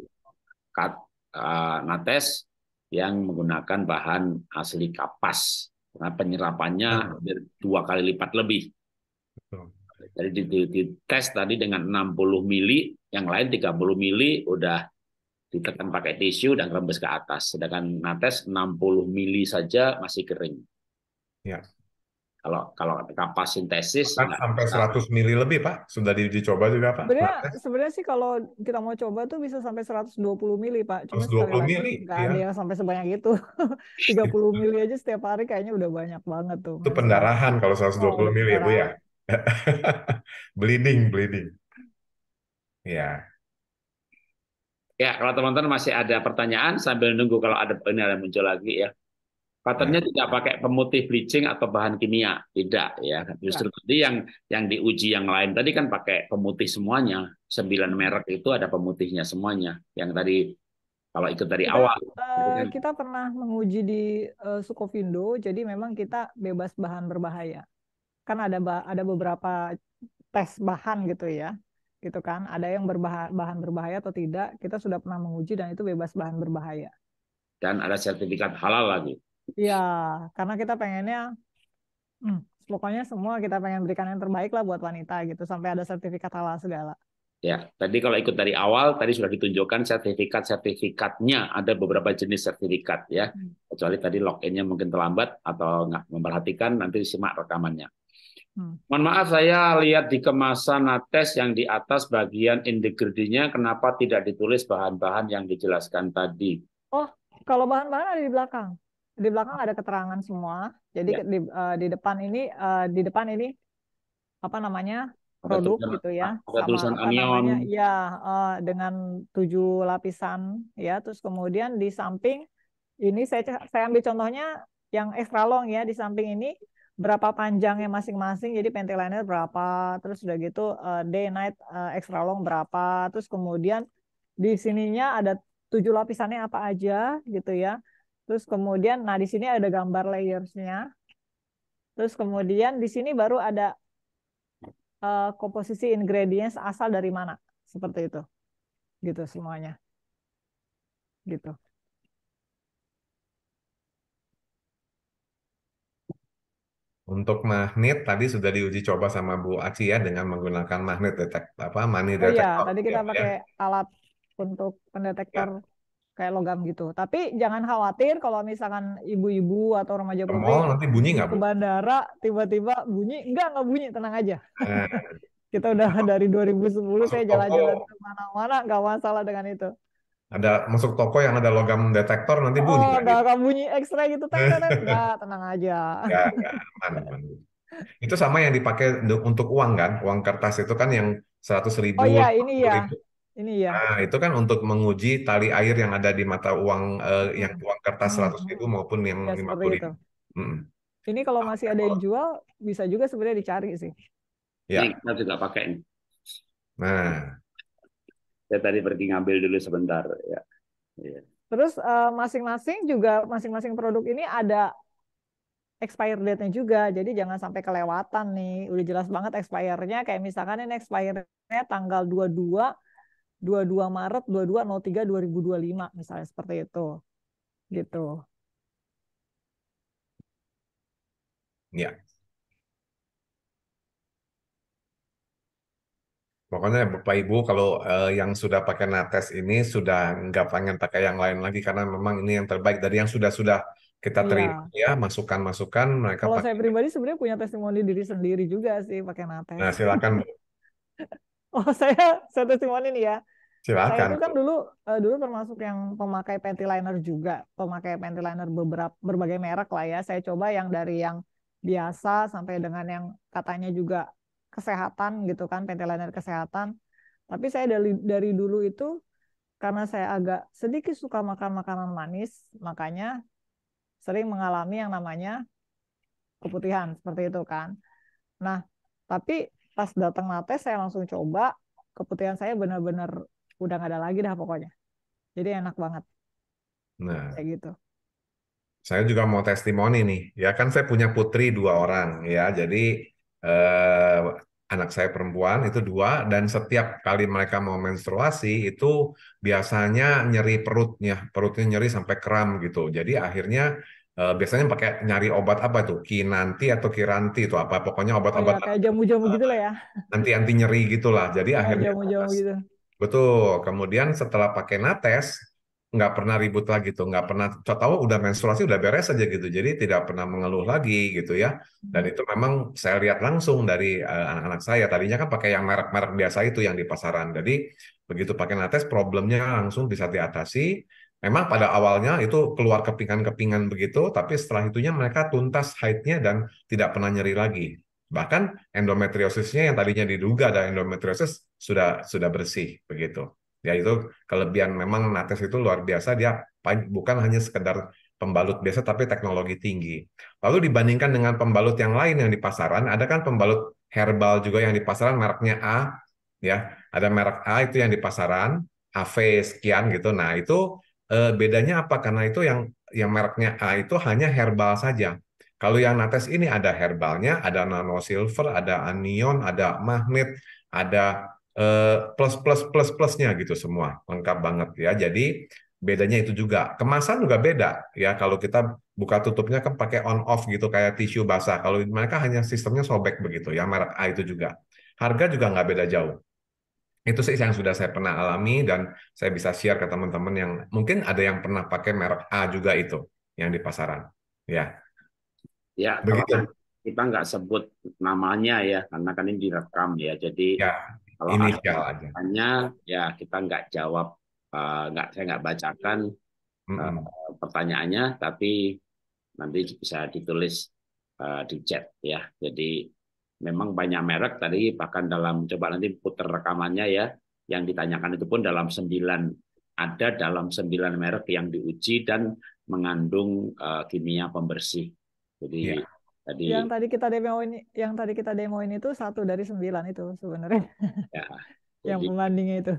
[SPEAKER 1] kat, uh, nates yang menggunakan bahan asli kapas. Karena penyerapannya ya. dua kali lipat lebih. di, di tes tadi dengan 60 mili, yang lain 30 mili udah ditekan pakai tisu dan rembes ke atas. Sedangkan nates 60 mili saja masih kering. Ya. Kalau kalau kapas sintesis kan sampai 100 mili
[SPEAKER 3] lebih Pak, sudah dicoba juga Pak. Sebenarnya,
[SPEAKER 2] sebenarnya sih kalau kita mau coba tuh bisa sampai 120 mili Pak. Cuma 120 mili. Tidak ya. sampai sebanyak itu. 30 mili aja setiap hari kayaknya udah banyak banget tuh. Itu pendarahan kalau 120 oh, mili ya Bu ya.
[SPEAKER 1] bleeding, bleeding. Ya. Ya, kalau teman-teman masih ada pertanyaan sambil nunggu kalau ada ini ada muncul lagi ya. Patternnya ya. tidak pakai pemutih bleaching atau bahan kimia, tidak ya. Justru ya. tadi yang yang diuji yang lain tadi kan pakai pemutih semuanya. Sembilan merek itu ada pemutihnya semuanya. Yang tadi kalau ikut dari kita, awal.
[SPEAKER 2] Uh, kita pernah menguji di uh, Sukovindo, jadi memang kita bebas bahan berbahaya. Kan ada ada beberapa tes bahan gitu ya gitu kan ada yang berbahaya, bahan berbahaya atau tidak kita sudah pernah menguji dan itu bebas bahan berbahaya
[SPEAKER 1] dan ada sertifikat halal lagi
[SPEAKER 2] Iya, karena kita pengennya hmm, pokoknya semua kita pengen berikan yang terbaik lah buat wanita gitu sampai ada sertifikat halal segala.
[SPEAKER 1] Ya, tadi kalau ikut dari awal tadi sudah ditunjukkan sertifikat-sertifikatnya ada beberapa jenis sertifikat ya. Hmm. Kecuali tadi loginnya mungkin terlambat atau nggak memperhatikan nanti simak rekamannya. Hmm. Mohon maaf saya lihat di kemasan nates yang di atas bagian integridinya kenapa tidak ditulis bahan-bahan yang dijelaskan tadi?
[SPEAKER 2] Oh, kalau bahan-bahan ada di belakang. Di belakang ada keterangan semua. Jadi ya. di, uh, di depan ini uh, di depan ini apa namanya? produk ada gitu ya. Ada sama, tulisan apa anion. Namanya, ya, uh, dengan tujuh lapisan ya. Terus kemudian di samping ini saya saya ambil contohnya yang extra long ya di samping ini berapa panjangnya masing-masing jadi pentilannya berapa terus udah gitu uh, day night uh, extra long berapa terus kemudian di sininya ada tujuh lapisannya apa aja gitu ya terus kemudian nah di sini ada gambar layersnya terus kemudian di sini baru ada uh, komposisi ingredients asal dari mana seperti itu gitu semuanya gitu
[SPEAKER 3] Untuk magnet tadi sudah diuji coba sama Bu Aci ya dengan menggunakan magnet detek apa money Oh iya, tadi kita ya, gitu pakai ya. pakai
[SPEAKER 2] alat untuk pendetektor iya. kayak logam gitu. Tapi jangan khawatir kalau misalkan ibu-ibu atau remaja putri oh, nanti bunyi nggak Bu? bandara tiba-tiba bunyi, enggak nggak bunyi, tenang aja. Nah, Kita udah dari 2010 saya Masuk saya jalan-jalan kemana-mana nggak masalah dengan itu
[SPEAKER 3] ada masuk toko yang ada logam detektor nanti oh, bunyi. Oh, ada
[SPEAKER 2] gitu. bunyi X-ray gitu. tenang Enggak, tenang aja. Ya, aman, aman.
[SPEAKER 3] Itu sama yang dipakai untuk uang kan? Uang kertas itu kan yang seratus ribu. Oh iya, ini ya.
[SPEAKER 2] Ini ya. Nah,
[SPEAKER 3] itu kan untuk menguji tali air yang ada di mata uang eh, yang hmm. uang kertas seratus ribu hmm. maupun yang ya, lima ya, puluh ribu. Hmm.
[SPEAKER 2] Ini kalau masih ada yang jual, bisa juga sebenarnya dicari sih.
[SPEAKER 1] Ya. Ini kita juga pakai. Nah, saya tadi pergi ngambil dulu sebentar ya. ya.
[SPEAKER 2] Terus eh, masing-masing uh, juga masing-masing produk ini ada expire date-nya juga. Jadi jangan sampai kelewatan nih. Udah jelas banget expire-nya kayak misalkan ini expire-nya tanggal 22 22 Maret 2203 2025 misalnya seperti itu. Gitu.
[SPEAKER 3] Ya. Pokoknya Bapak Ibu kalau uh, yang sudah pakai nates ini sudah nggak pengen pakai yang lain lagi karena memang ini yang terbaik dari yang sudah-sudah kita iya. terima iya. ya masukan-masukan mereka. Kalau pakai.
[SPEAKER 2] saya pribadi sebenarnya punya testimoni diri sendiri juga sih pakai nates. Nah silakan. oh saya saya testimoni nih ya. Silakan. Saya itu kan dulu uh, dulu termasuk yang pemakai panty liner juga, pemakai panty liner beberapa berbagai merek lah ya. Saya coba yang dari yang biasa sampai dengan yang katanya juga kesehatan gitu kan PT Layanan Kesehatan tapi saya dari dari dulu itu karena saya agak sedikit suka makan makanan manis makanya sering mengalami yang namanya keputihan seperti itu kan nah tapi pas datang Nates saya langsung coba keputihan saya benar-benar udah nggak ada lagi dah pokoknya jadi enak banget nah kayak gitu
[SPEAKER 3] saya juga mau testimoni nih ya kan saya punya putri dua orang ya jadi eh, anak saya perempuan itu dua dan setiap kali mereka mau menstruasi itu biasanya nyeri perutnya perutnya nyeri sampai kram gitu jadi akhirnya eh, biasanya pakai nyari obat apa itu kinanti atau kiranti itu apa pokoknya obat-obat
[SPEAKER 2] ya, kayak jamu-jamu gitulah ya
[SPEAKER 3] nanti anti nyeri gitulah jadi ya, akhirnya
[SPEAKER 2] jamu-jamu gitu
[SPEAKER 3] betul kemudian setelah pakai nates nggak pernah ribut lagi tuh nggak pernah tahu udah menstruasi udah beres aja gitu jadi tidak pernah mengeluh lagi gitu ya dan hmm. itu memang saya lihat langsung dari eh, anak-anak uh, saya tadinya kan pakai yang merek-merek biasa itu yang di pasaran jadi begitu pakai nates problemnya langsung bisa diatasi memang pada awalnya itu keluar kepingan-kepingan begitu tapi setelah itunya mereka tuntas haidnya dan tidak pernah nyeri lagi bahkan endometriosisnya yang tadinya diduga ada endometriosis sudah sudah bersih begitu ya itu kelebihan memang Nates itu luar biasa dia bukan hanya sekedar pembalut biasa tapi teknologi tinggi. Lalu dibandingkan dengan pembalut yang lain yang di pasaran, ada kan pembalut herbal juga yang di pasaran mereknya A ya. Ada merek A itu yang di pasaran, AV sekian gitu. Nah, itu eh, bedanya apa? Karena itu yang yang mereknya A itu hanya herbal saja. Kalau yang Nates ini ada herbalnya, ada nano silver, ada anion, ada magnet, ada Eh, plus plus plus plusnya gitu semua lengkap banget ya jadi bedanya itu juga kemasan juga beda ya kalau kita buka tutupnya kan pakai on off gitu kayak tisu basah kalau mereka hanya sistemnya sobek begitu ya merek A itu juga harga juga nggak beda jauh itu sih yang sudah saya pernah alami dan saya bisa share ke teman-teman yang mungkin ada yang pernah pakai merek A juga itu yang di pasaran
[SPEAKER 1] ya ya begitu kan kita nggak sebut namanya ya karena kan ini direkam ya jadi ya kalau inisial aja. Tanya, ya kita nggak jawab, uh, nggak saya nggak bacakan mm -hmm. uh, pertanyaannya, tapi nanti bisa ditulis uh, di chat ya. Jadi memang banyak merek tadi bahkan dalam coba nanti putar rekamannya ya yang ditanyakan itu pun dalam sembilan ada dalam sembilan merek yang diuji dan mengandung uh, kimia pembersih. Jadi yeah. Tadi, yang
[SPEAKER 2] tadi kita demo ini, yang tadi kita demo ini itu satu dari sembilan itu sebenarnya. Ya, yang pembandingnya itu.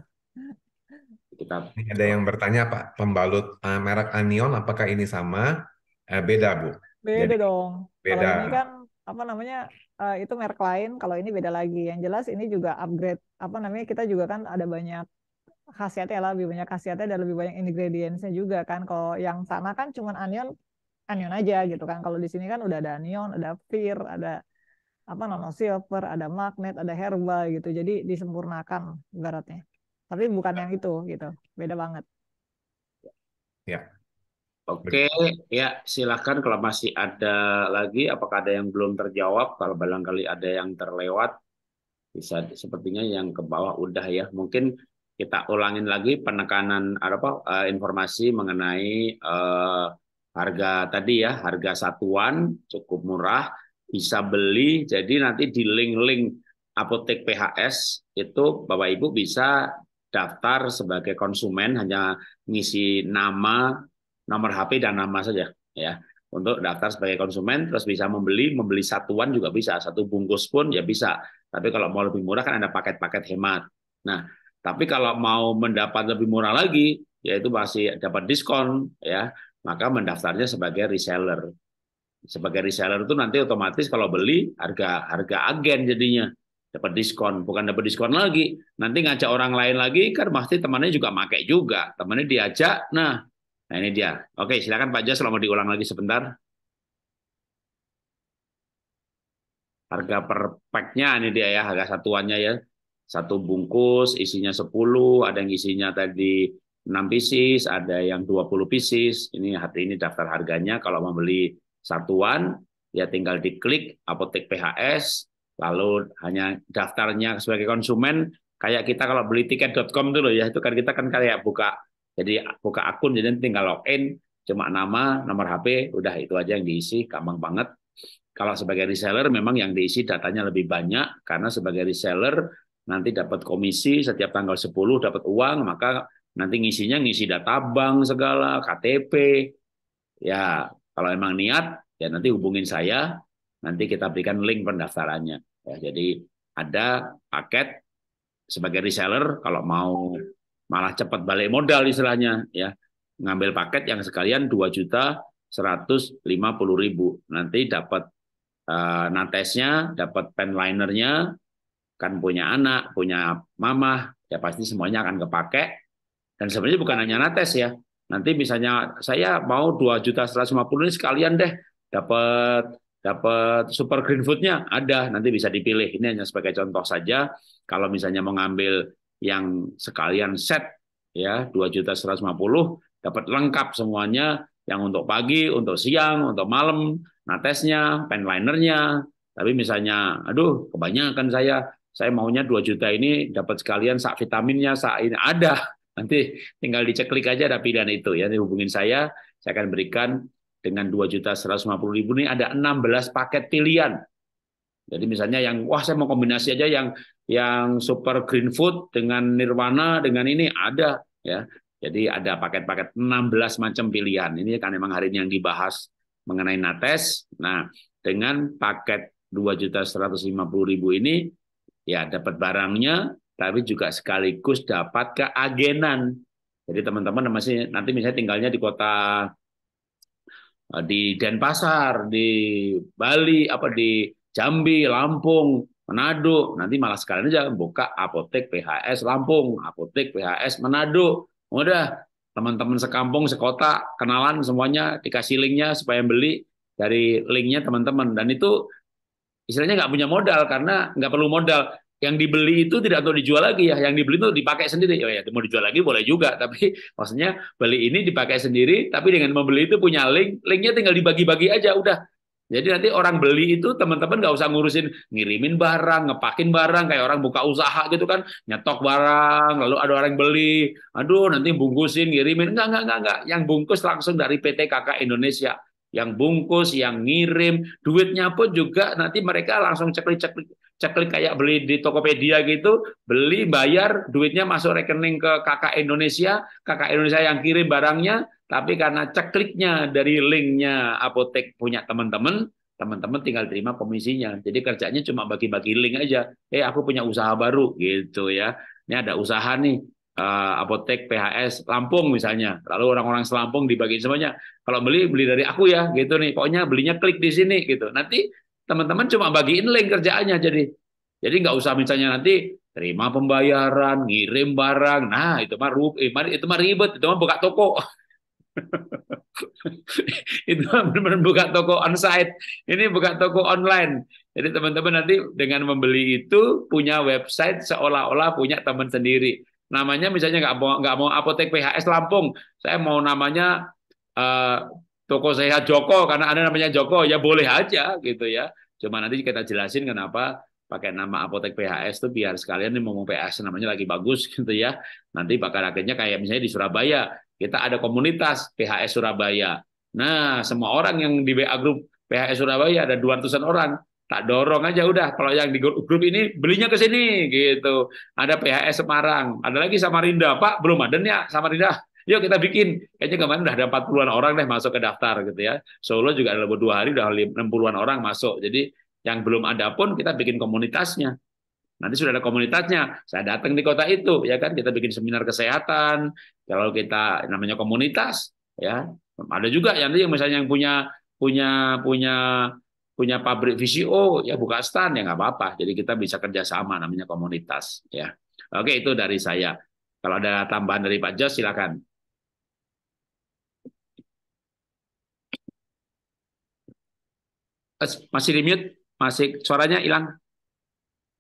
[SPEAKER 3] Kita ada yang bertanya Pak, pembalut uh, merek Anion apakah ini sama? Uh, beda Bu.
[SPEAKER 2] Beda jadi, dong. Beda. ini kan apa namanya uh, itu merek lain. Kalau ini beda lagi. Yang jelas ini juga upgrade. Apa namanya kita juga kan ada banyak khasiatnya lah lebih banyak khasiatnya dan lebih banyak ingredientsnya juga kan kalau yang sana kan cuma anion anion aja gitu kan. Kalau di sini kan udah ada anion, ada fir, ada apa nano silver, ada magnet, ada herbal gitu. Jadi disempurnakan ibaratnya. Tapi bukan yang itu gitu. Beda banget.
[SPEAKER 1] Ya. Oke, ya silakan kalau masih ada lagi apakah ada yang belum terjawab? Kalau barangkali ada yang terlewat bisa sepertinya yang ke bawah udah ya. Mungkin kita ulangin lagi penekanan apa eh, informasi mengenai uh, harga tadi ya, harga satuan cukup murah, bisa beli. Jadi nanti di link-link apotek PHS itu Bapak Ibu bisa daftar sebagai konsumen hanya ngisi nama, nomor HP dan nama saja ya. Untuk daftar sebagai konsumen terus bisa membeli, membeli satuan juga bisa, satu bungkus pun ya bisa. Tapi kalau mau lebih murah kan ada paket-paket hemat. Nah, tapi kalau mau mendapat lebih murah lagi, yaitu masih dapat diskon ya maka mendaftarnya sebagai reseller. Sebagai reseller itu nanti otomatis kalau beli harga harga agen jadinya dapat diskon, bukan dapat diskon lagi. Nanti ngajak orang lain lagi kan pasti temannya juga pakai juga, temannya diajak. Nah, nah ini dia. Oke, silakan Pak Jas selama diulang lagi sebentar. Harga per pack ini dia ya, harga satuannya ya. Satu bungkus isinya 10, ada yang isinya tadi 6 pieces, ada yang 20 pieces. Ini hari ini daftar harganya kalau membeli satuan ya tinggal diklik apotek PHS lalu hanya daftarnya sebagai konsumen kayak kita kalau beli tiket.com dulu ya itu kan kita kan kayak buka jadi buka akun jadi tinggal login cuma nama, nomor HP, udah itu aja yang diisi, gampang banget. Kalau sebagai reseller memang yang diisi datanya lebih banyak karena sebagai reseller nanti dapat komisi setiap tanggal 10 dapat uang, maka Nanti ngisinya ngisi data bank segala, KTP. Ya, kalau emang niat ya nanti hubungin saya, nanti kita berikan link pendaftarannya. Ya, jadi ada paket sebagai reseller kalau mau malah cepat balik modal istilahnya ya ngambil paket yang sekalian dua juta seratus lima puluh ribu nanti dapat uh, natesnya dapat pen kan punya anak punya mama ya pasti semuanya akan kepake dan sebenarnya bukan hanya nates ya. Nanti misalnya saya mau dua juta 150 ini sekalian deh dapat dapat super green foodnya ada nanti bisa dipilih ini hanya sebagai contoh saja kalau misalnya mengambil yang sekalian set ya dua juta puluh dapat lengkap semuanya yang untuk pagi untuk siang untuk malam natesnya penlinernya tapi misalnya aduh kebanyakan saya saya maunya dua juta ini dapat sekalian sak vitaminnya sak ini ada Nanti tinggal diceklik aja ada pilihan itu ya. Hubungin saya, saya akan berikan dengan dua juta seratus ribu ini ada 16 paket pilihan. Jadi misalnya yang wah saya mau kombinasi aja yang yang super green food dengan nirwana dengan ini ada ya. Jadi ada paket-paket 16 macam pilihan. Ini kan memang hari ini yang dibahas mengenai nates. Nah, dengan paket dua juta seratus ribu ini ya dapat barangnya, tapi juga sekaligus dapat keagenan. Jadi teman-teman masih nanti misalnya tinggalnya di kota eh, di Denpasar, di Bali, apa di Jambi, Lampung, Manado, nanti malah sekalian aja buka apotek PHS Lampung, apotek PHS Manado. Udah, teman-teman sekampung, sekota, kenalan semuanya dikasih linknya supaya beli dari linknya teman-teman. Dan itu istilahnya nggak punya modal karena nggak perlu modal yang dibeli itu tidak untuk dijual lagi ya, yang dibeli itu dipakai sendiri. Oh ya, mau dijual lagi boleh juga, tapi maksudnya beli ini dipakai sendiri, tapi dengan membeli itu punya link, linknya tinggal dibagi-bagi aja, udah. Jadi nanti orang beli itu teman-teman nggak usah ngurusin ngirimin barang, ngepakin barang kayak orang buka usaha gitu kan, nyetok barang, lalu ada orang beli, aduh nanti bungkusin, ngirimin, enggak enggak enggak enggak, yang bungkus langsung dari PT KK Indonesia, yang bungkus, yang ngirim, duitnya pun juga nanti mereka langsung ceklik-ceklik ceklik kayak beli di Tokopedia gitu, beli bayar duitnya masuk rekening ke kakak Indonesia, kakak Indonesia yang kirim barangnya, tapi karena cekliknya dari linknya apotek punya teman-teman, teman-teman tinggal terima komisinya. Jadi kerjanya cuma bagi-bagi link aja. Eh aku punya usaha baru gitu ya. Ini ada usaha nih uh, apotek PHS Lampung misalnya. Lalu orang-orang selampung dibagi semuanya. Kalau beli beli dari aku ya gitu nih. Pokoknya belinya klik di sini gitu. Nanti teman-teman cuma bagiin link kerjaannya jadi jadi nggak usah misalnya nanti terima pembayaran, ngirim barang. Nah, itu mah rub, eh, itu mah ribet, itu mah buka toko. itu benar-benar buka toko onsite. Ini buka toko online. Jadi teman-teman nanti dengan membeli itu punya website seolah-olah punya teman sendiri. Namanya misalnya nggak mau nggak mau apotek PHS Lampung, saya mau namanya uh, toko sehat Joko karena ada namanya Joko ya boleh aja gitu ya. Cuma nanti kita jelasin kenapa pakai nama apotek PHS tuh biar sekalian nih ngomong PHS namanya lagi bagus gitu ya. Nanti bakal akhirnya kayak misalnya di Surabaya, kita ada komunitas PHS Surabaya. Nah, semua orang yang di WA grup PHS Surabaya ada dua ratusan orang. Tak dorong aja udah kalau yang di grup ini belinya ke sini gitu. Ada PHS Semarang, ada lagi Samarinda. Pak, belum ada nih ya Samarinda. Yuk kita bikin. Kayaknya kemarin udah ada 40-an orang deh masuk ke daftar gitu ya. Solo juga dalam dua hari udah 60-an orang masuk. Jadi yang belum ada pun kita bikin komunitasnya. Nanti sudah ada komunitasnya. Saya datang di kota itu, ya kan? Kita bikin seminar kesehatan. Kalau kita namanya komunitas, ya ada juga yang yang misalnya yang punya punya punya punya pabrik VCO ya buka stand ya nggak apa-apa. Jadi kita bisa kerjasama namanya komunitas ya. Oke itu dari saya. Kalau ada tambahan dari Pak Jos silakan. masih di mute, masih suaranya hilang.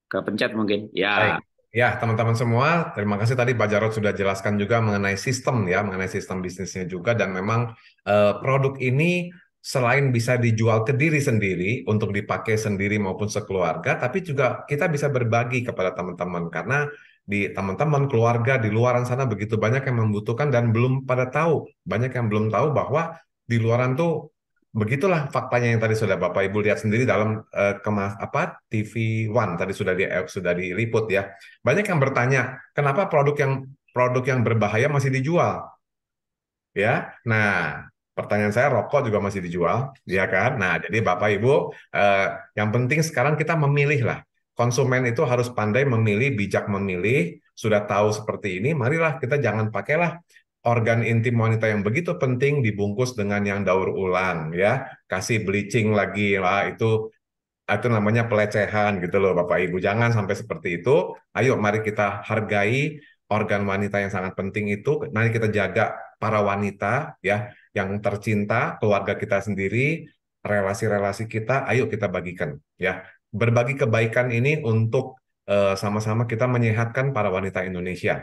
[SPEAKER 1] ke pencet mungkin. Ya. Baik.
[SPEAKER 3] Ya, teman-teman semua, terima kasih tadi Pak Jarod sudah jelaskan juga mengenai sistem ya, mengenai sistem bisnisnya juga dan memang uh, produk ini selain bisa dijual ke diri sendiri untuk dipakai sendiri maupun sekeluarga, tapi juga kita bisa berbagi kepada teman-teman karena di teman-teman keluarga di luaran sana begitu banyak yang membutuhkan dan belum pada tahu, banyak yang belum tahu bahwa di luaran tuh begitulah faktanya yang tadi sudah Bapak Ibu lihat sendiri dalam uh, eh, kemas apa TV One tadi sudah di eh, sudah diliput ya. Banyak yang bertanya, kenapa produk yang produk yang berbahaya masih dijual? Ya. Nah, pertanyaan saya rokok juga masih dijual, ya kan? Nah, jadi Bapak Ibu uh, yang penting sekarang kita memilih lah. Konsumen itu harus pandai memilih, bijak memilih, sudah tahu seperti ini, marilah kita jangan pakailah organ intim wanita yang begitu penting dibungkus dengan yang daur ulang ya kasih bleaching lagi lah ya. itu itu namanya pelecehan gitu loh Bapak Ibu jangan sampai seperti itu ayo mari kita hargai organ wanita yang sangat penting itu Nanti kita jaga para wanita ya yang tercinta keluarga kita sendiri relasi-relasi kita ayo kita bagikan ya berbagi kebaikan ini untuk eh, sama-sama sama -sama kita menyehatkan para wanita Indonesia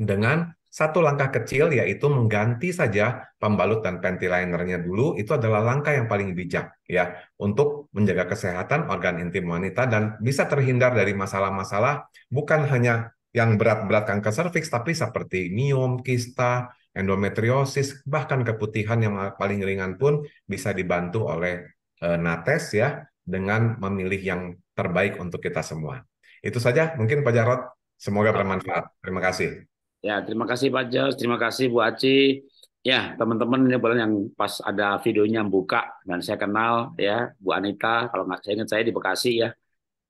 [SPEAKER 3] dengan satu langkah kecil yaitu mengganti saja pembalut dan panty linernya dulu itu adalah langkah yang paling bijak ya untuk menjaga kesehatan organ intim wanita dan bisa terhindar dari masalah-masalah bukan hanya yang berat-berat kanker serviks tapi seperti miom, kista, endometriosis bahkan keputihan yang paling ringan pun bisa dibantu oleh e, nates ya dengan memilih yang terbaik untuk kita semua. Itu saja mungkin Pak jarod semoga bermanfaat. Terima kasih.
[SPEAKER 1] Ya, terima kasih Pak Jos, terima kasih Bu Aci. Ya, teman-teman ini bulan yang pas ada videonya buka dan saya kenal ya Bu Anita, kalau nggak saya ingat saya di Bekasi ya.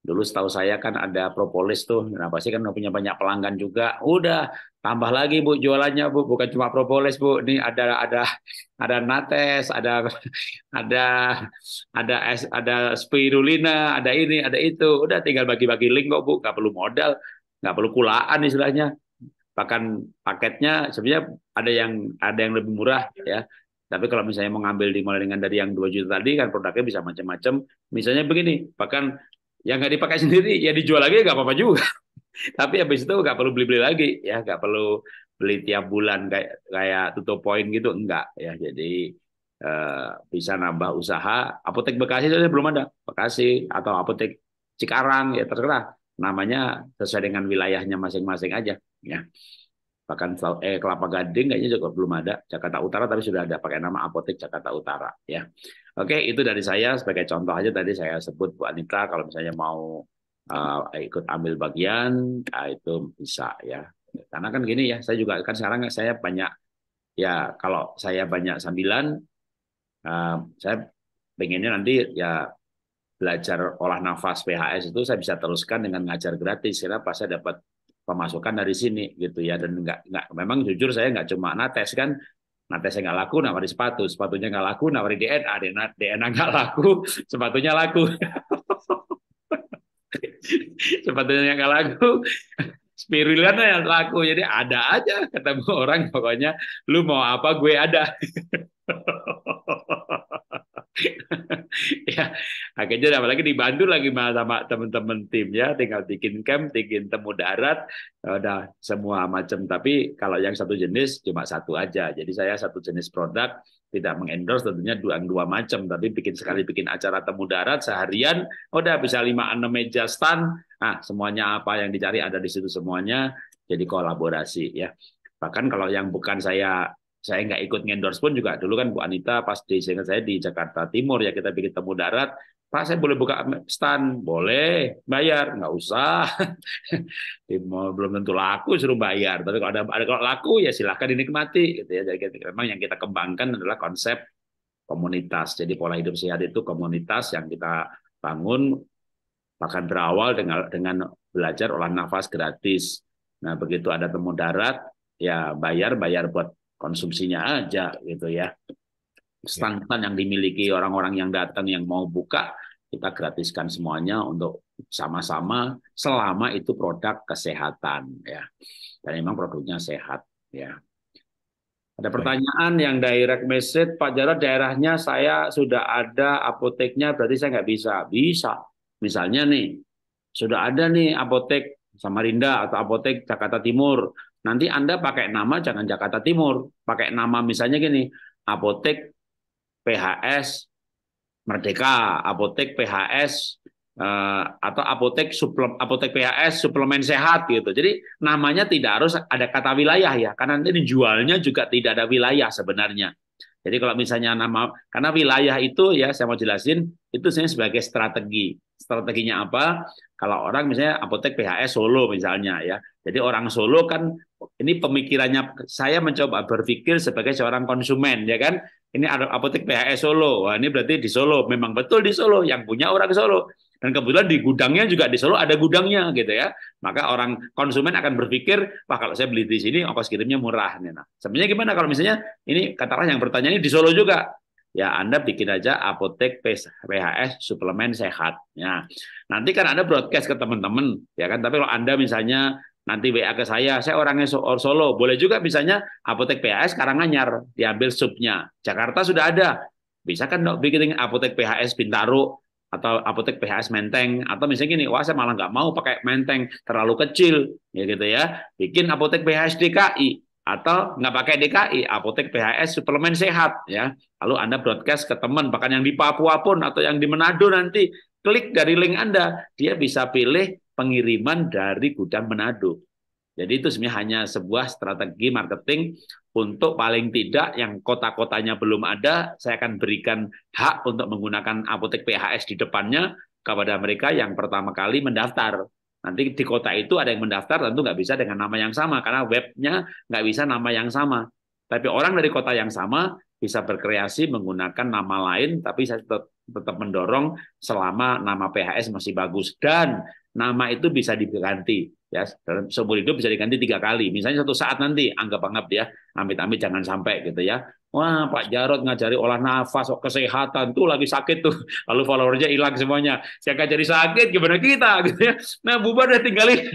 [SPEAKER 1] Dulu setahu saya kan ada propolis tuh, nah pasti kan punya banyak pelanggan juga. Udah, tambah lagi Bu jualannya Bu, bukan cuma propolis Bu, ini ada ada ada nates, ada ada ada es, ada spirulina, ada ini, ada itu. Udah tinggal bagi-bagi link kok Bu, nggak perlu modal, nggak perlu kulaan istilahnya bahkan paketnya sebenarnya ada yang ada yang lebih murah iya. ya tapi kalau misalnya mengambil dimulai dengan dari yang dua juta tadi kan produknya bisa macam-macam misalnya begini bahkan yang nggak dipakai sendiri ya dijual lagi nggak apa-apa juga tapi habis itu nggak perlu beli-beli lagi ya nggak perlu beli tiap bulan kayak kayak tutup poin gitu enggak ya jadi eh, bisa nambah usaha apotek Bekasi saja belum ada Bekasi atau apotek Cikarang ya terserah namanya sesuai dengan wilayahnya masing-masing aja ya bahkan eh, Kelapa Gading kayaknya juga belum ada Jakarta Utara tapi sudah ada pakai nama apotek Jakarta Utara ya oke itu dari saya sebagai contoh aja tadi saya sebut Bu Anita kalau misalnya mau uh, ikut ambil bagian uh, itu bisa ya karena kan gini ya saya juga kan sekarang saya banyak ya kalau saya banyak sambilan uh, saya pengennya nanti ya belajar olah nafas PHS itu saya bisa teruskan dengan ngajar gratis kenapa saya dapat pemasukan dari sini gitu ya dan nggak nggak memang jujur saya nggak cuma nates kan saya nggak laku nawari sepatu sepatunya nggak laku nawari DNA DNA DNA nggak laku sepatunya laku sepatunya nggak laku spirulina yang laku jadi ada aja ketemu orang pokoknya lu mau apa gue ada ya akhirnya apalagi dibantu lagi sama teman-teman tim ya tinggal bikin camp bikin temu darat ya udah semua macam tapi kalau yang satu jenis cuma satu aja jadi saya satu jenis produk tidak mengendorse tentunya dua dua macam tapi bikin sekali bikin acara temu darat seharian udah bisa lima enam meja stand ah semuanya apa yang dicari ada di situ semuanya jadi kolaborasi ya bahkan kalau yang bukan saya saya nggak ikut ngendorse pun juga dulu kan Bu Anita pas di seingat saya di Jakarta Timur ya kita bikin temu darat Pak saya boleh buka stand boleh bayar nggak usah belum tentu laku suruh bayar tapi kalau ada, ada kalau laku ya silahkan dinikmati gitu ya jadi memang yang kita kembangkan adalah konsep komunitas jadi pola hidup sehat itu komunitas yang kita bangun bahkan berawal dengan dengan belajar olah nafas gratis nah begitu ada temu darat ya bayar bayar buat konsumsinya aja gitu ya. Iya. Stangtan yang dimiliki orang-orang yang datang yang mau buka kita gratiskan semuanya untuk sama-sama selama itu produk kesehatan ya dan memang produknya sehat ya ada pertanyaan yang direct message Pak Jarod daerahnya saya sudah ada apoteknya berarti saya nggak bisa bisa misalnya nih sudah ada nih apotek Samarinda atau apotek Jakarta Timur Nanti Anda pakai nama jangan Jakarta Timur, pakai nama misalnya gini, Apotek PHS Merdeka, Apotek PHS eh, atau Apotek suple Apotek PHS suplemen sehat gitu. Jadi namanya tidak harus ada kata wilayah ya, karena nanti dijualnya juga tidak ada wilayah sebenarnya. Jadi kalau misalnya nama karena wilayah itu ya saya mau jelasin itu saya sebagai strategi. Strateginya apa? Kalau orang misalnya apotek PHS Solo misalnya ya. Jadi orang Solo kan ini pemikirannya saya mencoba berpikir sebagai seorang konsumen ya kan. Ini apotek PHS Solo. Wah, ini berarti di Solo. Memang betul di Solo yang punya orang Solo. Dan kebetulan di gudangnya juga di Solo ada gudangnya gitu ya. Maka orang konsumen akan berpikir, wah kalau saya beli di sini ongkos kirimnya murah. nih Nah, sebenarnya gimana kalau misalnya ini katakanlah yang bertanya ini di Solo juga. Ya Anda bikin aja apotek PHS suplemen sehat. Ya. Nanti kan Anda broadcast ke teman-teman. ya kan. Tapi kalau Anda misalnya nanti WA ke saya, saya orangnya Solo, boleh juga misalnya apotek PHS Karanganyar diambil supnya Jakarta sudah ada, bisa kan dok bikin apotek PHS Bintaro atau apotek PHS Menteng atau misalnya gini wah saya malah nggak mau pakai Menteng terlalu kecil ya gitu ya bikin apotek PHS DKI atau nggak pakai DKI apotek PHS suplemen sehat ya lalu anda broadcast ke teman bahkan yang di Papua pun atau yang di Manado nanti klik dari link anda dia bisa pilih pengiriman dari gudang Manado jadi itu sebenarnya hanya sebuah strategi marketing untuk paling tidak yang kota-kotanya belum ada, saya akan berikan hak untuk menggunakan apotek PHS di depannya kepada mereka yang pertama kali mendaftar. Nanti di kota itu ada yang mendaftar tentu nggak bisa dengan nama yang sama karena webnya nggak bisa nama yang sama. Tapi orang dari kota yang sama bisa berkreasi menggunakan nama lain, tapi saya tetap, tetap mendorong selama nama PHS masih bagus dan nama itu bisa diganti ya dalam seumur hidup bisa diganti tiga kali misalnya satu saat nanti anggap-anggap dia, amit-amit jangan sampai gitu ya wah Pak Jarod ngajari olah nafas kesehatan tuh lagi sakit tuh lalu followernya hilang semuanya saya jadi sakit gimana kita gitu ya nah bubar deh tinggalin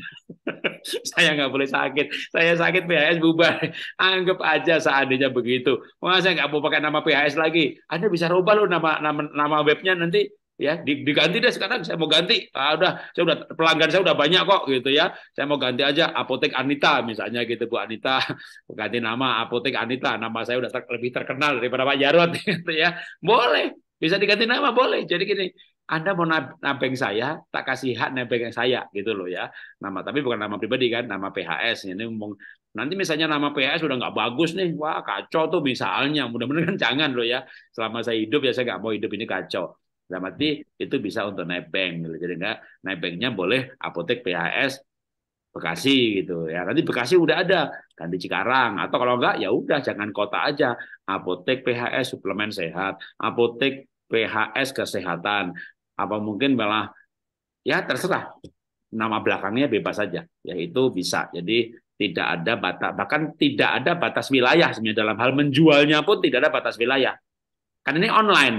[SPEAKER 1] saya nggak boleh sakit saya sakit PHS bubar anggap aja seandainya begitu wah saya nggak mau pakai nama PHS lagi Anda bisa rubah loh nama nama nama webnya nanti ya diganti deh sekarang saya mau ganti ah udah saya udah pelanggan saya udah banyak kok gitu ya saya mau ganti aja apotek Anita misalnya gitu Bu Anita ganti nama apotek Anita nama saya udah ter, lebih terkenal daripada Pak Jarot gitu ya boleh bisa diganti nama boleh jadi gini anda mau nabeng saya, tak kasih hak nabeng saya gitu loh ya. Nama tapi bukan nama pribadi kan, nama PHS. Ini ngomong nanti misalnya nama PHS udah nggak bagus nih, wah kacau tuh misalnya. Mudah-mudahan jangan loh ya. Selama saya hidup ya saya nggak mau hidup ini kacau. Dalam arti itu bisa untuk naik bank. Gitu. Jadi enggak naik banknya boleh apotek PHS Bekasi gitu ya. Nanti Bekasi udah ada, kan di Cikarang atau kalau enggak ya udah jangan kota aja. Apotek PHS suplemen sehat, apotek PHS kesehatan, apa mungkin malah ya terserah nama belakangnya bebas saja ya itu bisa jadi tidak ada batas bahkan tidak ada batas wilayah sebenarnya dalam hal menjualnya pun tidak ada batas wilayah karena ini online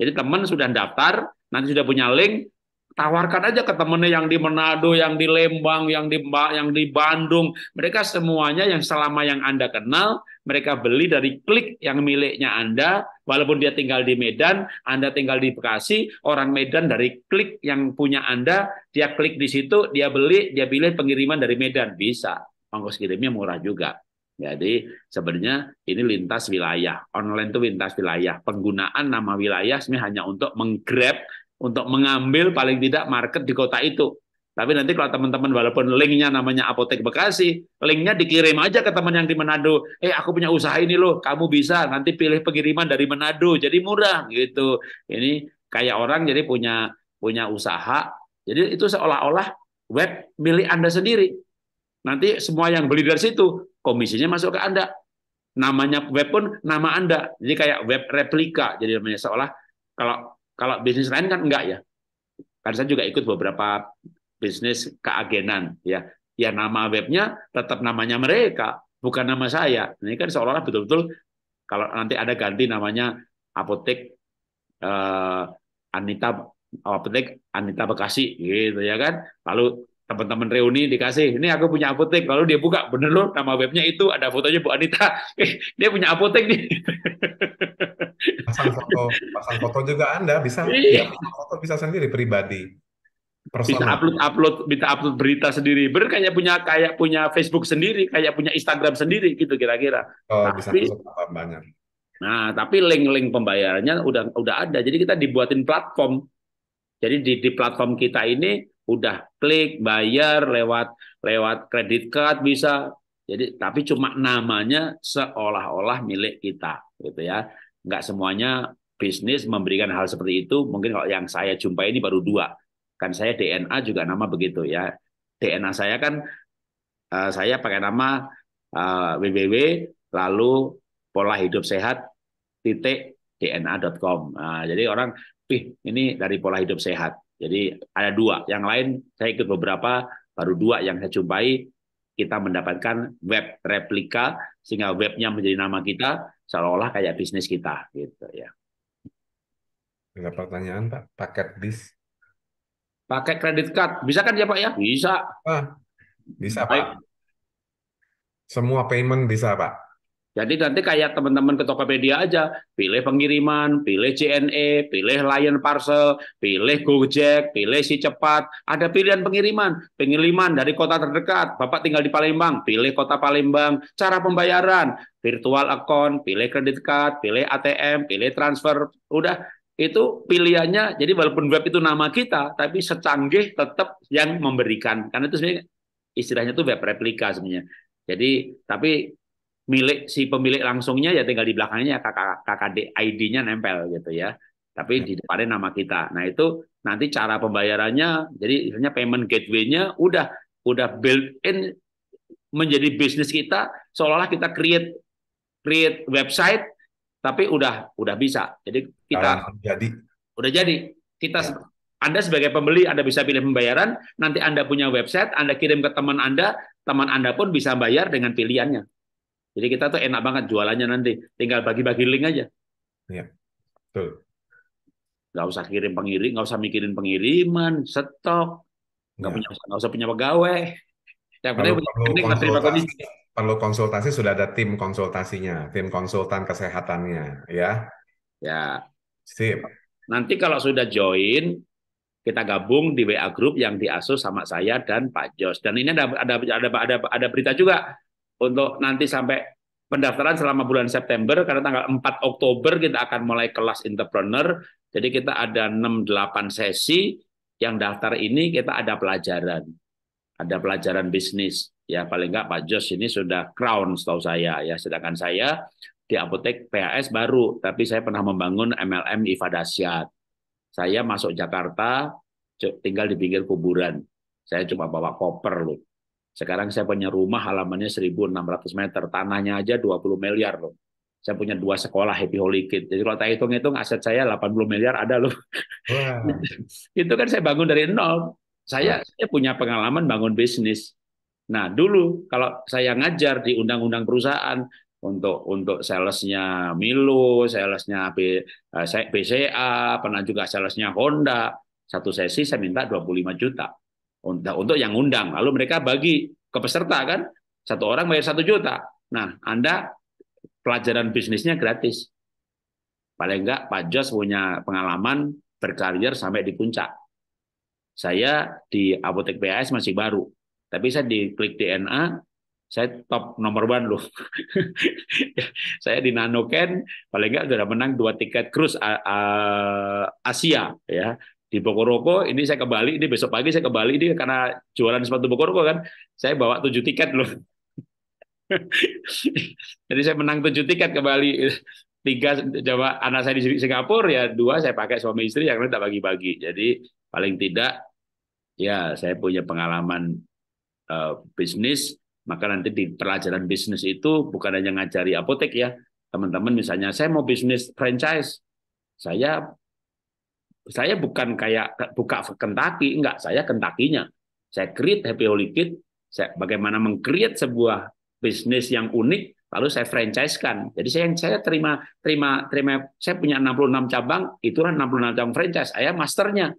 [SPEAKER 1] jadi teman sudah daftar, nanti sudah punya link, tawarkan aja ke temennya yang di Manado, yang di Lembang, yang di yang di Bandung. Mereka semuanya yang selama yang Anda kenal, mereka beli dari klik yang miliknya Anda, walaupun dia tinggal di Medan, Anda tinggal di Bekasi, orang Medan dari klik yang punya Anda, dia klik di situ, dia beli, dia pilih pengiriman dari Medan, bisa. Ongkos kirimnya murah juga. Jadi sebenarnya ini lintas wilayah. Online itu lintas wilayah. Penggunaan nama wilayah sebenarnya hanya untuk menggrab, untuk mengambil paling tidak market di kota itu. Tapi nanti kalau teman-teman walaupun linknya namanya Apotek Bekasi, linknya dikirim aja ke teman yang di Manado. Eh aku punya usaha ini loh, kamu bisa nanti pilih pengiriman dari Manado, jadi murah gitu. Ini kayak orang jadi punya punya usaha, jadi itu seolah-olah web milik anda sendiri. Nanti semua yang beli dari situ komisinya masuk ke Anda. Namanya web pun nama Anda. Jadi kayak web replika. Jadi namanya seolah kalau kalau bisnis lain kan enggak ya. Karena saya juga ikut beberapa bisnis keagenan ya. Ya nama webnya tetap namanya mereka, bukan nama saya. Ini kan seolah-olah betul-betul kalau nanti ada ganti namanya apotek eh, Anita apotek Anita Bekasi gitu ya kan. Lalu teman-teman reuni dikasih ini aku punya apotek lalu dia buka bener loh nama webnya itu ada fotonya Bu Anita eh, dia punya apotek nih pasang foto pasang foto juga
[SPEAKER 3] anda bisa iya. ya, foto
[SPEAKER 1] bisa sendiri pribadi Personal. bisa upload upload bisa upload berita sendiri bener kayak punya kayak punya Facebook sendiri kayak punya Instagram sendiri gitu kira-kira oh, tapi
[SPEAKER 3] apa banyak
[SPEAKER 1] nah tapi link-link pembayarannya udah udah ada jadi kita dibuatin platform jadi di, di platform kita ini udah klik bayar lewat lewat kredit card bisa jadi tapi cuma namanya seolah-olah milik kita gitu ya nggak semuanya bisnis memberikan hal seperti itu mungkin kalau yang saya jumpai ini baru dua kan saya DNA juga nama begitu ya DNA saya kan eh, saya pakai nama uh, eh, www lalu pola hidup sehat titik dna.com. Nah, jadi orang, ih ini dari pola hidup sehat. Jadi ada dua. Yang lain saya ikut beberapa, baru dua yang saya jumpai kita mendapatkan web replika sehingga webnya menjadi nama kita seolah-olah kayak bisnis kita gitu ya.
[SPEAKER 3] Ada pertanyaan Pak, paket bis?
[SPEAKER 1] Pakai kredit card, bisa kan ya Pak ya? Bisa. Ah, bisa Pak. Baik. Semua payment bisa Pak. Jadi nanti kayak teman-teman ke Tokopedia aja, pilih pengiriman, pilih JNE, pilih Lion Parcel, pilih Gojek, pilih Si Cepat. Ada pilihan pengiriman, pengiriman dari kota terdekat. Bapak tinggal di Palembang, pilih kota Palembang. Cara pembayaran, virtual account, pilih kredit card, pilih ATM, pilih transfer. Udah itu pilihannya. Jadi walaupun web itu nama kita, tapi secanggih tetap yang memberikan. Karena itu sebenarnya istilahnya itu web replika sebenarnya. Jadi tapi milik si pemilik langsungnya ya tinggal di belakangnya KKD ID-nya nempel gitu ya. Tapi hmm. di depannya nama kita. Nah, itu nanti cara pembayarannya jadi misalnya payment gateway-nya udah udah built in menjadi bisnis kita seolah-olah kita create create website tapi udah udah bisa. Jadi kita jadi udah jadi. Kita ya. Anda sebagai pembeli Anda bisa pilih pembayaran, nanti Anda punya website, Anda kirim ke teman Anda, teman Anda pun bisa bayar dengan pilihannya. Jadi kita tuh enak banget jualannya nanti. Tinggal bagi-bagi link aja. Iya, betul. Gak usah kirim pengirim, gak usah mikirin pengiriman, stok. Gak ya. punya, gak usah punya pegawai. Yang penting punya konsultasi, terima kondisi.
[SPEAKER 3] Perlu konsultasi sudah ada tim konsultasinya, tim konsultan kesehatannya, ya.
[SPEAKER 1] Ya. Sip. Nanti kalau sudah join, kita gabung di WA grup yang diasuh sama saya dan Pak Jos. Dan ini ada ada ada ada, ada berita juga untuk nanti sampai pendaftaran selama bulan September karena tanggal 4 Oktober kita akan mulai kelas entrepreneur. Jadi kita ada 6 8 sesi yang daftar ini kita ada pelajaran. Ada pelajaran bisnis. Ya paling nggak Pak Jos ini sudah crown setahu saya ya. Sedangkan saya di apotek PAS baru, tapi saya pernah membangun MLM Dasyat. Saya masuk Jakarta, tinggal di pinggir kuburan. Saya cuma bawa koper loh sekarang saya punya rumah halamannya 1.600 meter, tanahnya aja 20 miliar loh. Saya punya dua sekolah Happy Holy Kid. Jadi kalau saya hitung-hitung aset saya 80 miliar ada loh. Wow. itu kan saya bangun dari nol. Saya, wow. saya punya pengalaman bangun bisnis. Nah dulu kalau saya ngajar di undang-undang perusahaan, untuk untuk salesnya Milo, salesnya B, BCA, eh, pernah juga salesnya Honda. Satu sesi saya minta 25 juta untuk yang undang. Lalu mereka bagi ke peserta kan, satu orang bayar satu juta. Nah, Anda pelajaran bisnisnya gratis. Paling enggak Pak Jos punya pengalaman berkarir sampai di puncak. Saya di apotek PAS masih baru, tapi saya di klik DNA, saya top nomor one loh. saya di Nanoken paling nggak sudah menang dua tiket cruise Asia ya di Bokoroko oh. ini saya kembali ini besok pagi saya kembali Bali ini karena jualan sepatu Bokoroko kan saya bawa tujuh tiket loh jadi saya menang tujuh tiket kembali tiga coba anak saya di Singapura ya dua saya pakai suami istri yang lain tak bagi-bagi jadi paling tidak ya saya punya pengalaman uh, bisnis maka nanti di pelajaran bisnis itu bukan hanya ngajari apotek ya teman-teman misalnya saya mau bisnis franchise saya saya bukan kayak buka Kentucky, enggak, saya Kentakinya. Saya create Happy Holy Kid, saya bagaimana mengcreate sebuah bisnis yang unik, lalu saya franchise-kan. Jadi saya yang saya terima terima terima saya punya 66 cabang, itulah 66 cabang franchise, saya masternya.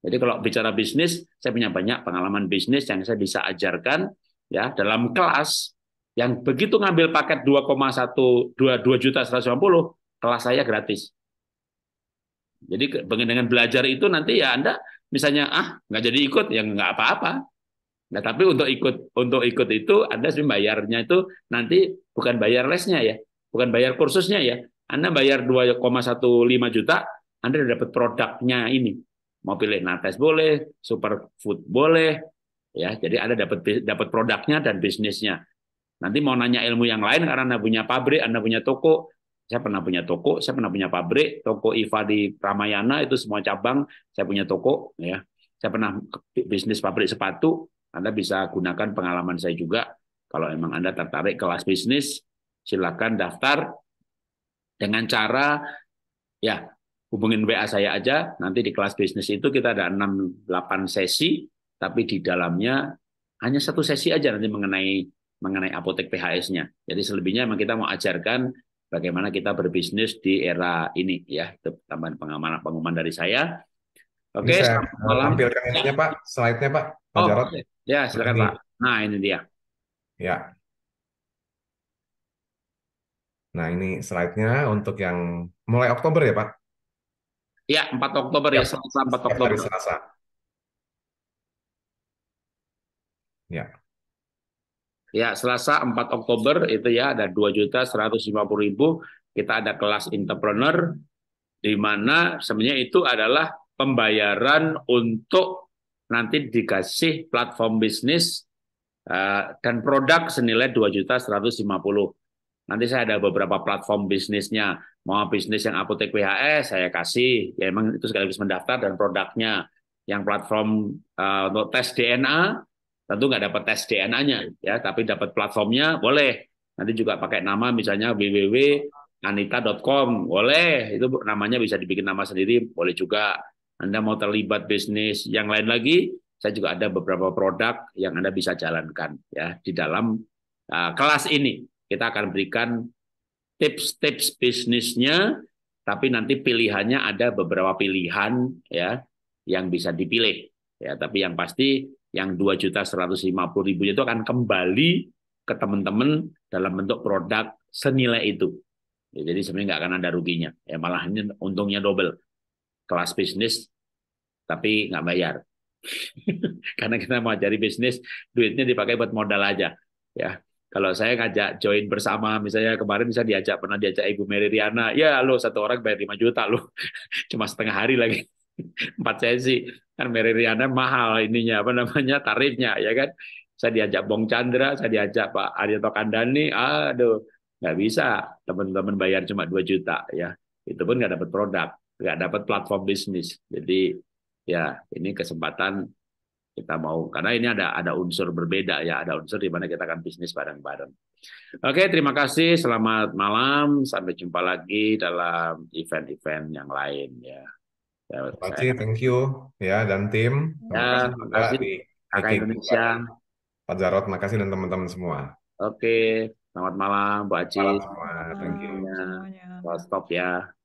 [SPEAKER 1] Jadi kalau bicara bisnis, saya punya banyak pengalaman bisnis yang saya bisa ajarkan ya dalam kelas yang begitu ngambil paket 2,1 22 juta 150 kelas saya gratis jadi dengan belajar itu nanti ya Anda misalnya ah nggak jadi ikut ya nggak apa-apa. Nah tapi untuk ikut untuk ikut itu Anda bayarnya itu nanti bukan bayar lesnya ya, bukan bayar kursusnya ya. Anda bayar 2,15 juta, Anda dapat produknya ini. Mau pilih Nates boleh, Superfood boleh, ya. Jadi Anda dapat dapat produknya dan bisnisnya. Nanti mau nanya ilmu yang lain karena Anda punya pabrik, Anda punya toko, saya pernah punya toko, saya pernah punya pabrik, toko Iva di Ramayana itu semua cabang, saya punya toko ya. Saya pernah bisnis pabrik sepatu, Anda bisa gunakan pengalaman saya juga. Kalau emang Anda tertarik kelas bisnis, silakan daftar dengan cara ya hubungin WA saya aja. Nanti di kelas bisnis itu kita ada 6 8 sesi, tapi di dalamnya hanya satu sesi aja nanti mengenai mengenai apotek PHS-nya. Jadi selebihnya memang kita mau ajarkan bagaimana kita berbisnis di era ini ya. Itu tambahan pengamanan pengumuman dari saya. Oke, okay, selamat malam. Tampilkan
[SPEAKER 3] ya Pak, slide-nya Pak. Pak oh, Jarot.
[SPEAKER 1] Ya, silakan Pak. Nah, ini dia.
[SPEAKER 3] Ya. Nah, ini slide-nya untuk yang mulai Oktober ya, Pak? Ya, 4 Oktober ya, ya Selasa empat Oktober.
[SPEAKER 1] Hari Selasa. Ya. Ya, Selasa 4 Oktober itu ya ada juta ribu kita ada kelas entrepreneur di mana sebenarnya itu adalah pembayaran untuk nanti dikasih platform bisnis eh, dan produk senilai juta 2.150. Nanti saya ada beberapa platform bisnisnya. Mau bisnis yang apotek PHS saya kasih, ya emang itu sekaligus mendaftar dan produknya. Yang platform uh, untuk tes DNA Tentu nggak dapat tes DNA-nya, ya, tapi dapat platformnya boleh. Nanti juga pakai nama misalnya www.anita.com boleh itu namanya bisa dibikin nama sendiri boleh juga anda mau terlibat bisnis yang lain lagi saya juga ada beberapa produk yang anda bisa jalankan ya di dalam uh, kelas ini kita akan berikan tips-tips bisnisnya tapi nanti pilihannya ada beberapa pilihan ya yang bisa dipilih ya tapi yang pasti yang juta ribu itu akan kembali ke teman-teman dalam bentuk produk senilai itu. Ya, jadi sebenarnya nggak akan ada ruginya. Ya, malah ini untungnya double. Kelas bisnis tapi nggak bayar. Karena kita mau cari bisnis, duitnya dipakai buat modal aja. Ya, kalau saya ngajak join bersama, misalnya kemarin bisa diajak pernah diajak Ibu Mary Riana, ya lo satu orang bayar 5 juta lo, cuma setengah hari lagi, empat sesi kan Mary Riana mahal ininya apa namanya tarifnya ya kan saya diajak Bong Chandra saya diajak Pak Aryato Kandani aduh nggak bisa teman-teman bayar cuma 2 juta ya itu pun nggak dapat produk nggak dapat platform bisnis jadi ya ini kesempatan kita mau karena ini ada ada unsur berbeda ya ada unsur di mana kita akan bisnis bareng-bareng. Oke terima kasih selamat malam sampai jumpa lagi dalam event-event yang lain ya. Paci, ya, thank
[SPEAKER 3] you ya dan tim. Ya, terima kasih di,
[SPEAKER 1] Kakak Indonesia. Pak Jarot, kasih
[SPEAKER 3] dan teman-teman semua.
[SPEAKER 1] Oke, selamat malam Pak Aci. Selamat malam semua, thank you. Ya, stop ya.